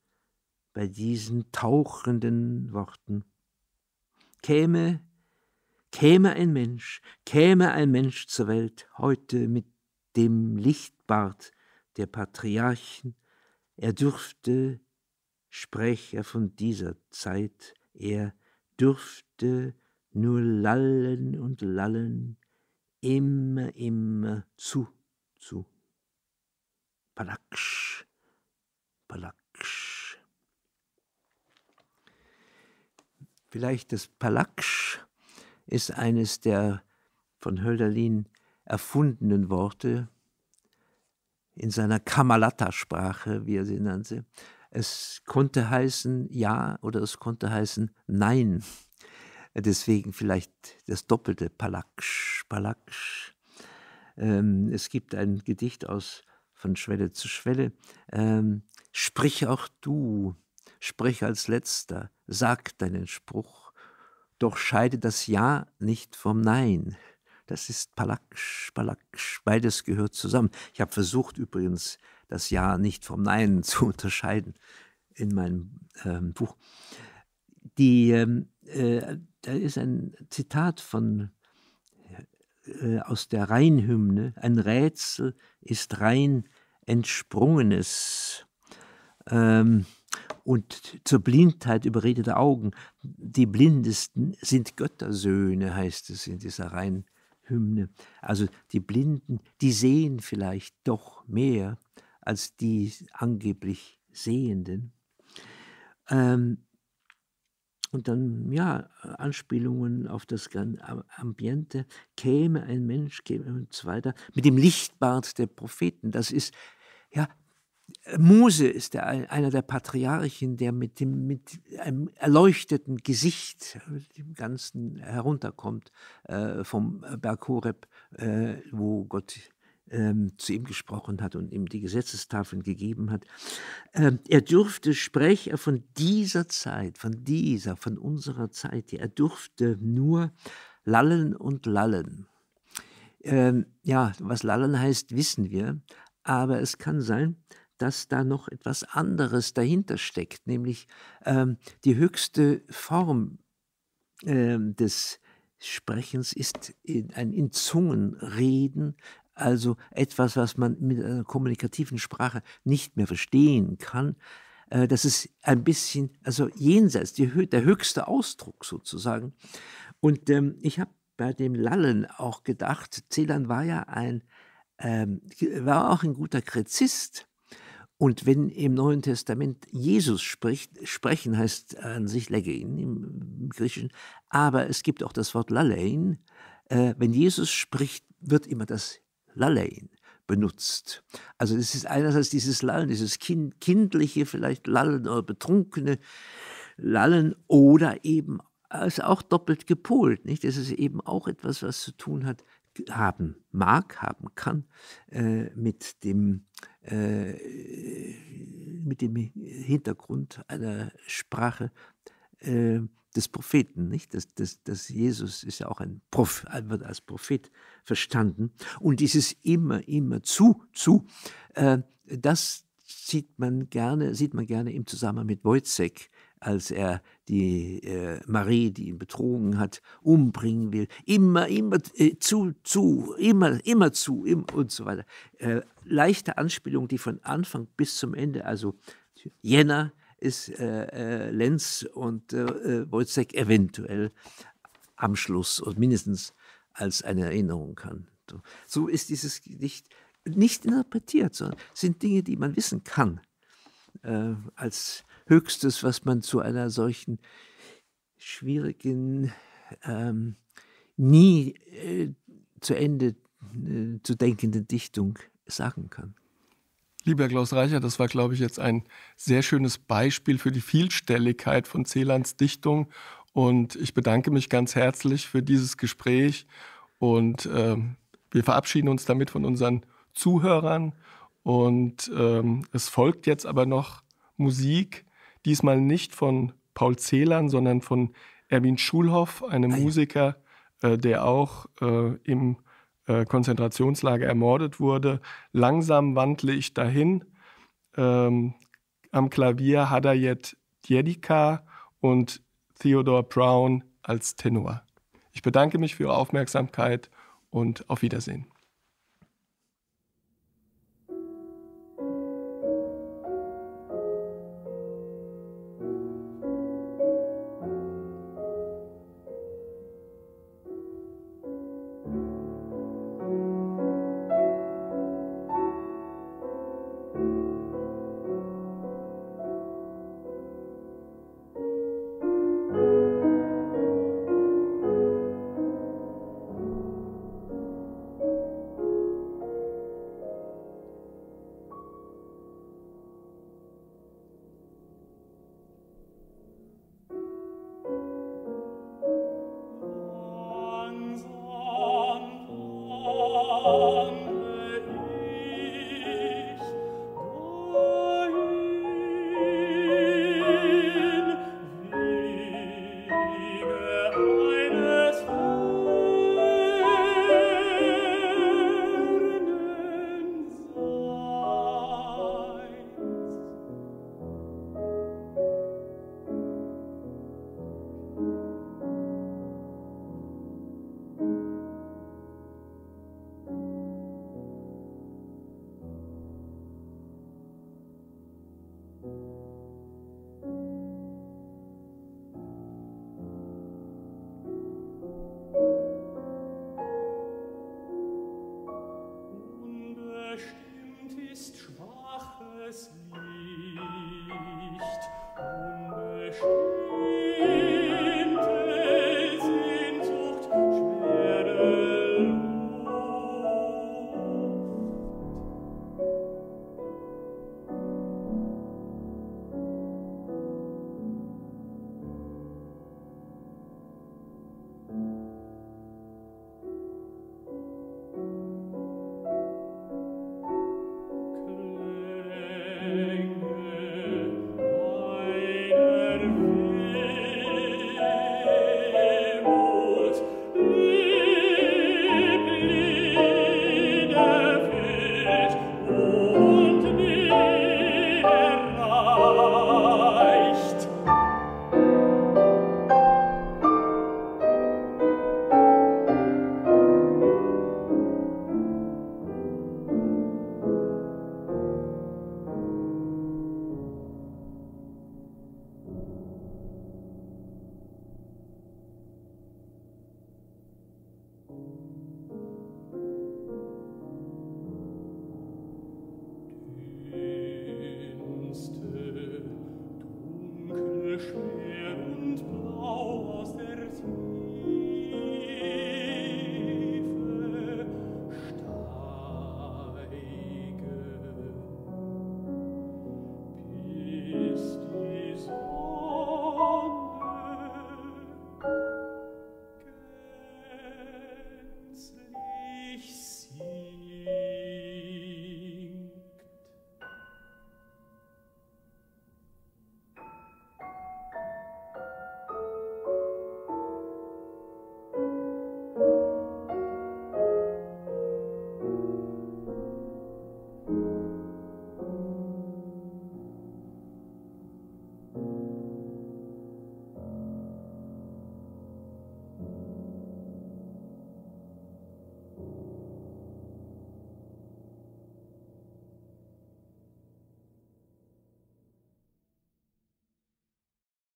bei diesen tauchenden Worten. Käme, käme ein Mensch, käme ein Mensch zur Welt heute mit dem Lichtbart der Patriarchen, er dürfte, sprech er von dieser Zeit, er dürfte nur lallen und lallen, immer, immer zu, zu. Palaksch, Palaksch. Vielleicht das Palaksch ist eines der von Hölderlin erfundenen Worte in seiner Kamalata-Sprache, wie er sie nannte. Es konnte heißen Ja oder es konnte heißen Nein. Deswegen vielleicht das doppelte Palaksch, Palaksch. Ähm, es gibt ein Gedicht aus von Schwelle zu Schwelle. Ähm, sprich auch du, sprich als letzter, sag deinen Spruch, doch scheide das Ja nicht vom Nein. Das ist Palaksch, Palaksch, beides gehört zusammen. Ich habe versucht übrigens, das Ja nicht vom Nein zu unterscheiden in meinem ähm, Buch. Die, ähm, äh, da ist ein Zitat von äh, aus der Rheinhymne, ein Rätsel ist rein entsprungenes. Ähm, und zur Blindheit überredete Augen. Die Blindesten sind Göttersöhne, heißt es in dieser Rheinhymne. Also die Blinden, die sehen vielleicht doch mehr als die angeblich Sehenden. Ähm, und dann ja Anspielungen auf das Ambiente, käme ein Mensch, käme so weiter. mit dem Lichtbart der Propheten. Das ist ja Mose ist der, einer der Patriarchen, der mit, dem, mit einem erleuchteten Gesicht, dem Ganzen herunterkommt äh, vom Berg Horeb, äh, wo Gott ähm, zu ihm gesprochen hat und ihm die Gesetzestafeln gegeben hat. Ähm, er durfte sprechen von dieser Zeit, von dieser, von unserer Zeit. Er durfte nur lallen und lallen. Ähm, ja, was lallen heißt, wissen wir. Aber es kann sein, dass da noch etwas anderes dahinter steckt, nämlich ähm, die höchste Form ähm, des Sprechens ist in, ein in Zungen reden, also etwas, was man mit einer kommunikativen Sprache nicht mehr verstehen kann, äh, das ist ein bisschen, also jenseits, die, der höchste Ausdruck sozusagen. Und ähm, ich habe bei dem Lallen auch gedacht, Celan war ja ein, ähm, war auch ein guter Krezist. Und wenn im Neuen Testament Jesus spricht, sprechen heißt an sich Legein im Griechischen, aber es gibt auch das Wort Lalein. Äh, wenn Jesus spricht, wird immer das Lallein benutzt. Also es ist einerseits dieses Lallen, dieses kind, kindliche vielleicht Lallen oder betrunkene Lallen oder eben ist auch doppelt gepolt. Nicht? Das ist eben auch etwas, was zu tun hat, haben mag, haben kann, äh, mit, dem, äh, mit dem Hintergrund einer Sprache, äh, des Propheten, nicht? Dass, dass, dass Jesus ist ja auch ein Prof, wird als Prophet verstanden. Und dieses immer, immer zu, zu, äh, das sieht man gerne, sieht man gerne im Zusammenhang mit Wojzek, als er die äh, Marie, die ihn betrogen hat, umbringen will. Immer, immer äh, zu, zu, immer, immer zu im, und so weiter. Äh, leichte Anspielung, die von Anfang bis zum Ende, also Jänner, ist äh, äh, Lenz und äh, äh, Wojciech eventuell am Schluss oder mindestens als eine Erinnerung kann. So ist dieses Gedicht nicht interpretiert, sondern sind Dinge, die man wissen kann, äh, als höchstes, was man zu einer solchen schwierigen, ähm, nie äh, zu Ende äh, zu denkenden Dichtung sagen kann. Lieber Klaus Reicher, das war, glaube ich, jetzt ein sehr schönes Beispiel für die Vielstelligkeit von Celands Dichtung. Und ich bedanke mich ganz herzlich für dieses Gespräch. Und äh, wir verabschieden uns damit von unseren Zuhörern. Und ähm, es folgt jetzt aber noch Musik, diesmal nicht von Paul Celan, sondern von Erwin Schulhoff, einem Musiker, äh, der auch äh, im äh, Konzentrationslager ermordet wurde. Langsam wandle ich dahin. Ähm, am Klavier Hadayet Djedika und Theodore Brown als Tenor. Ich bedanke mich für Ihre Aufmerksamkeit und auf Wiedersehen.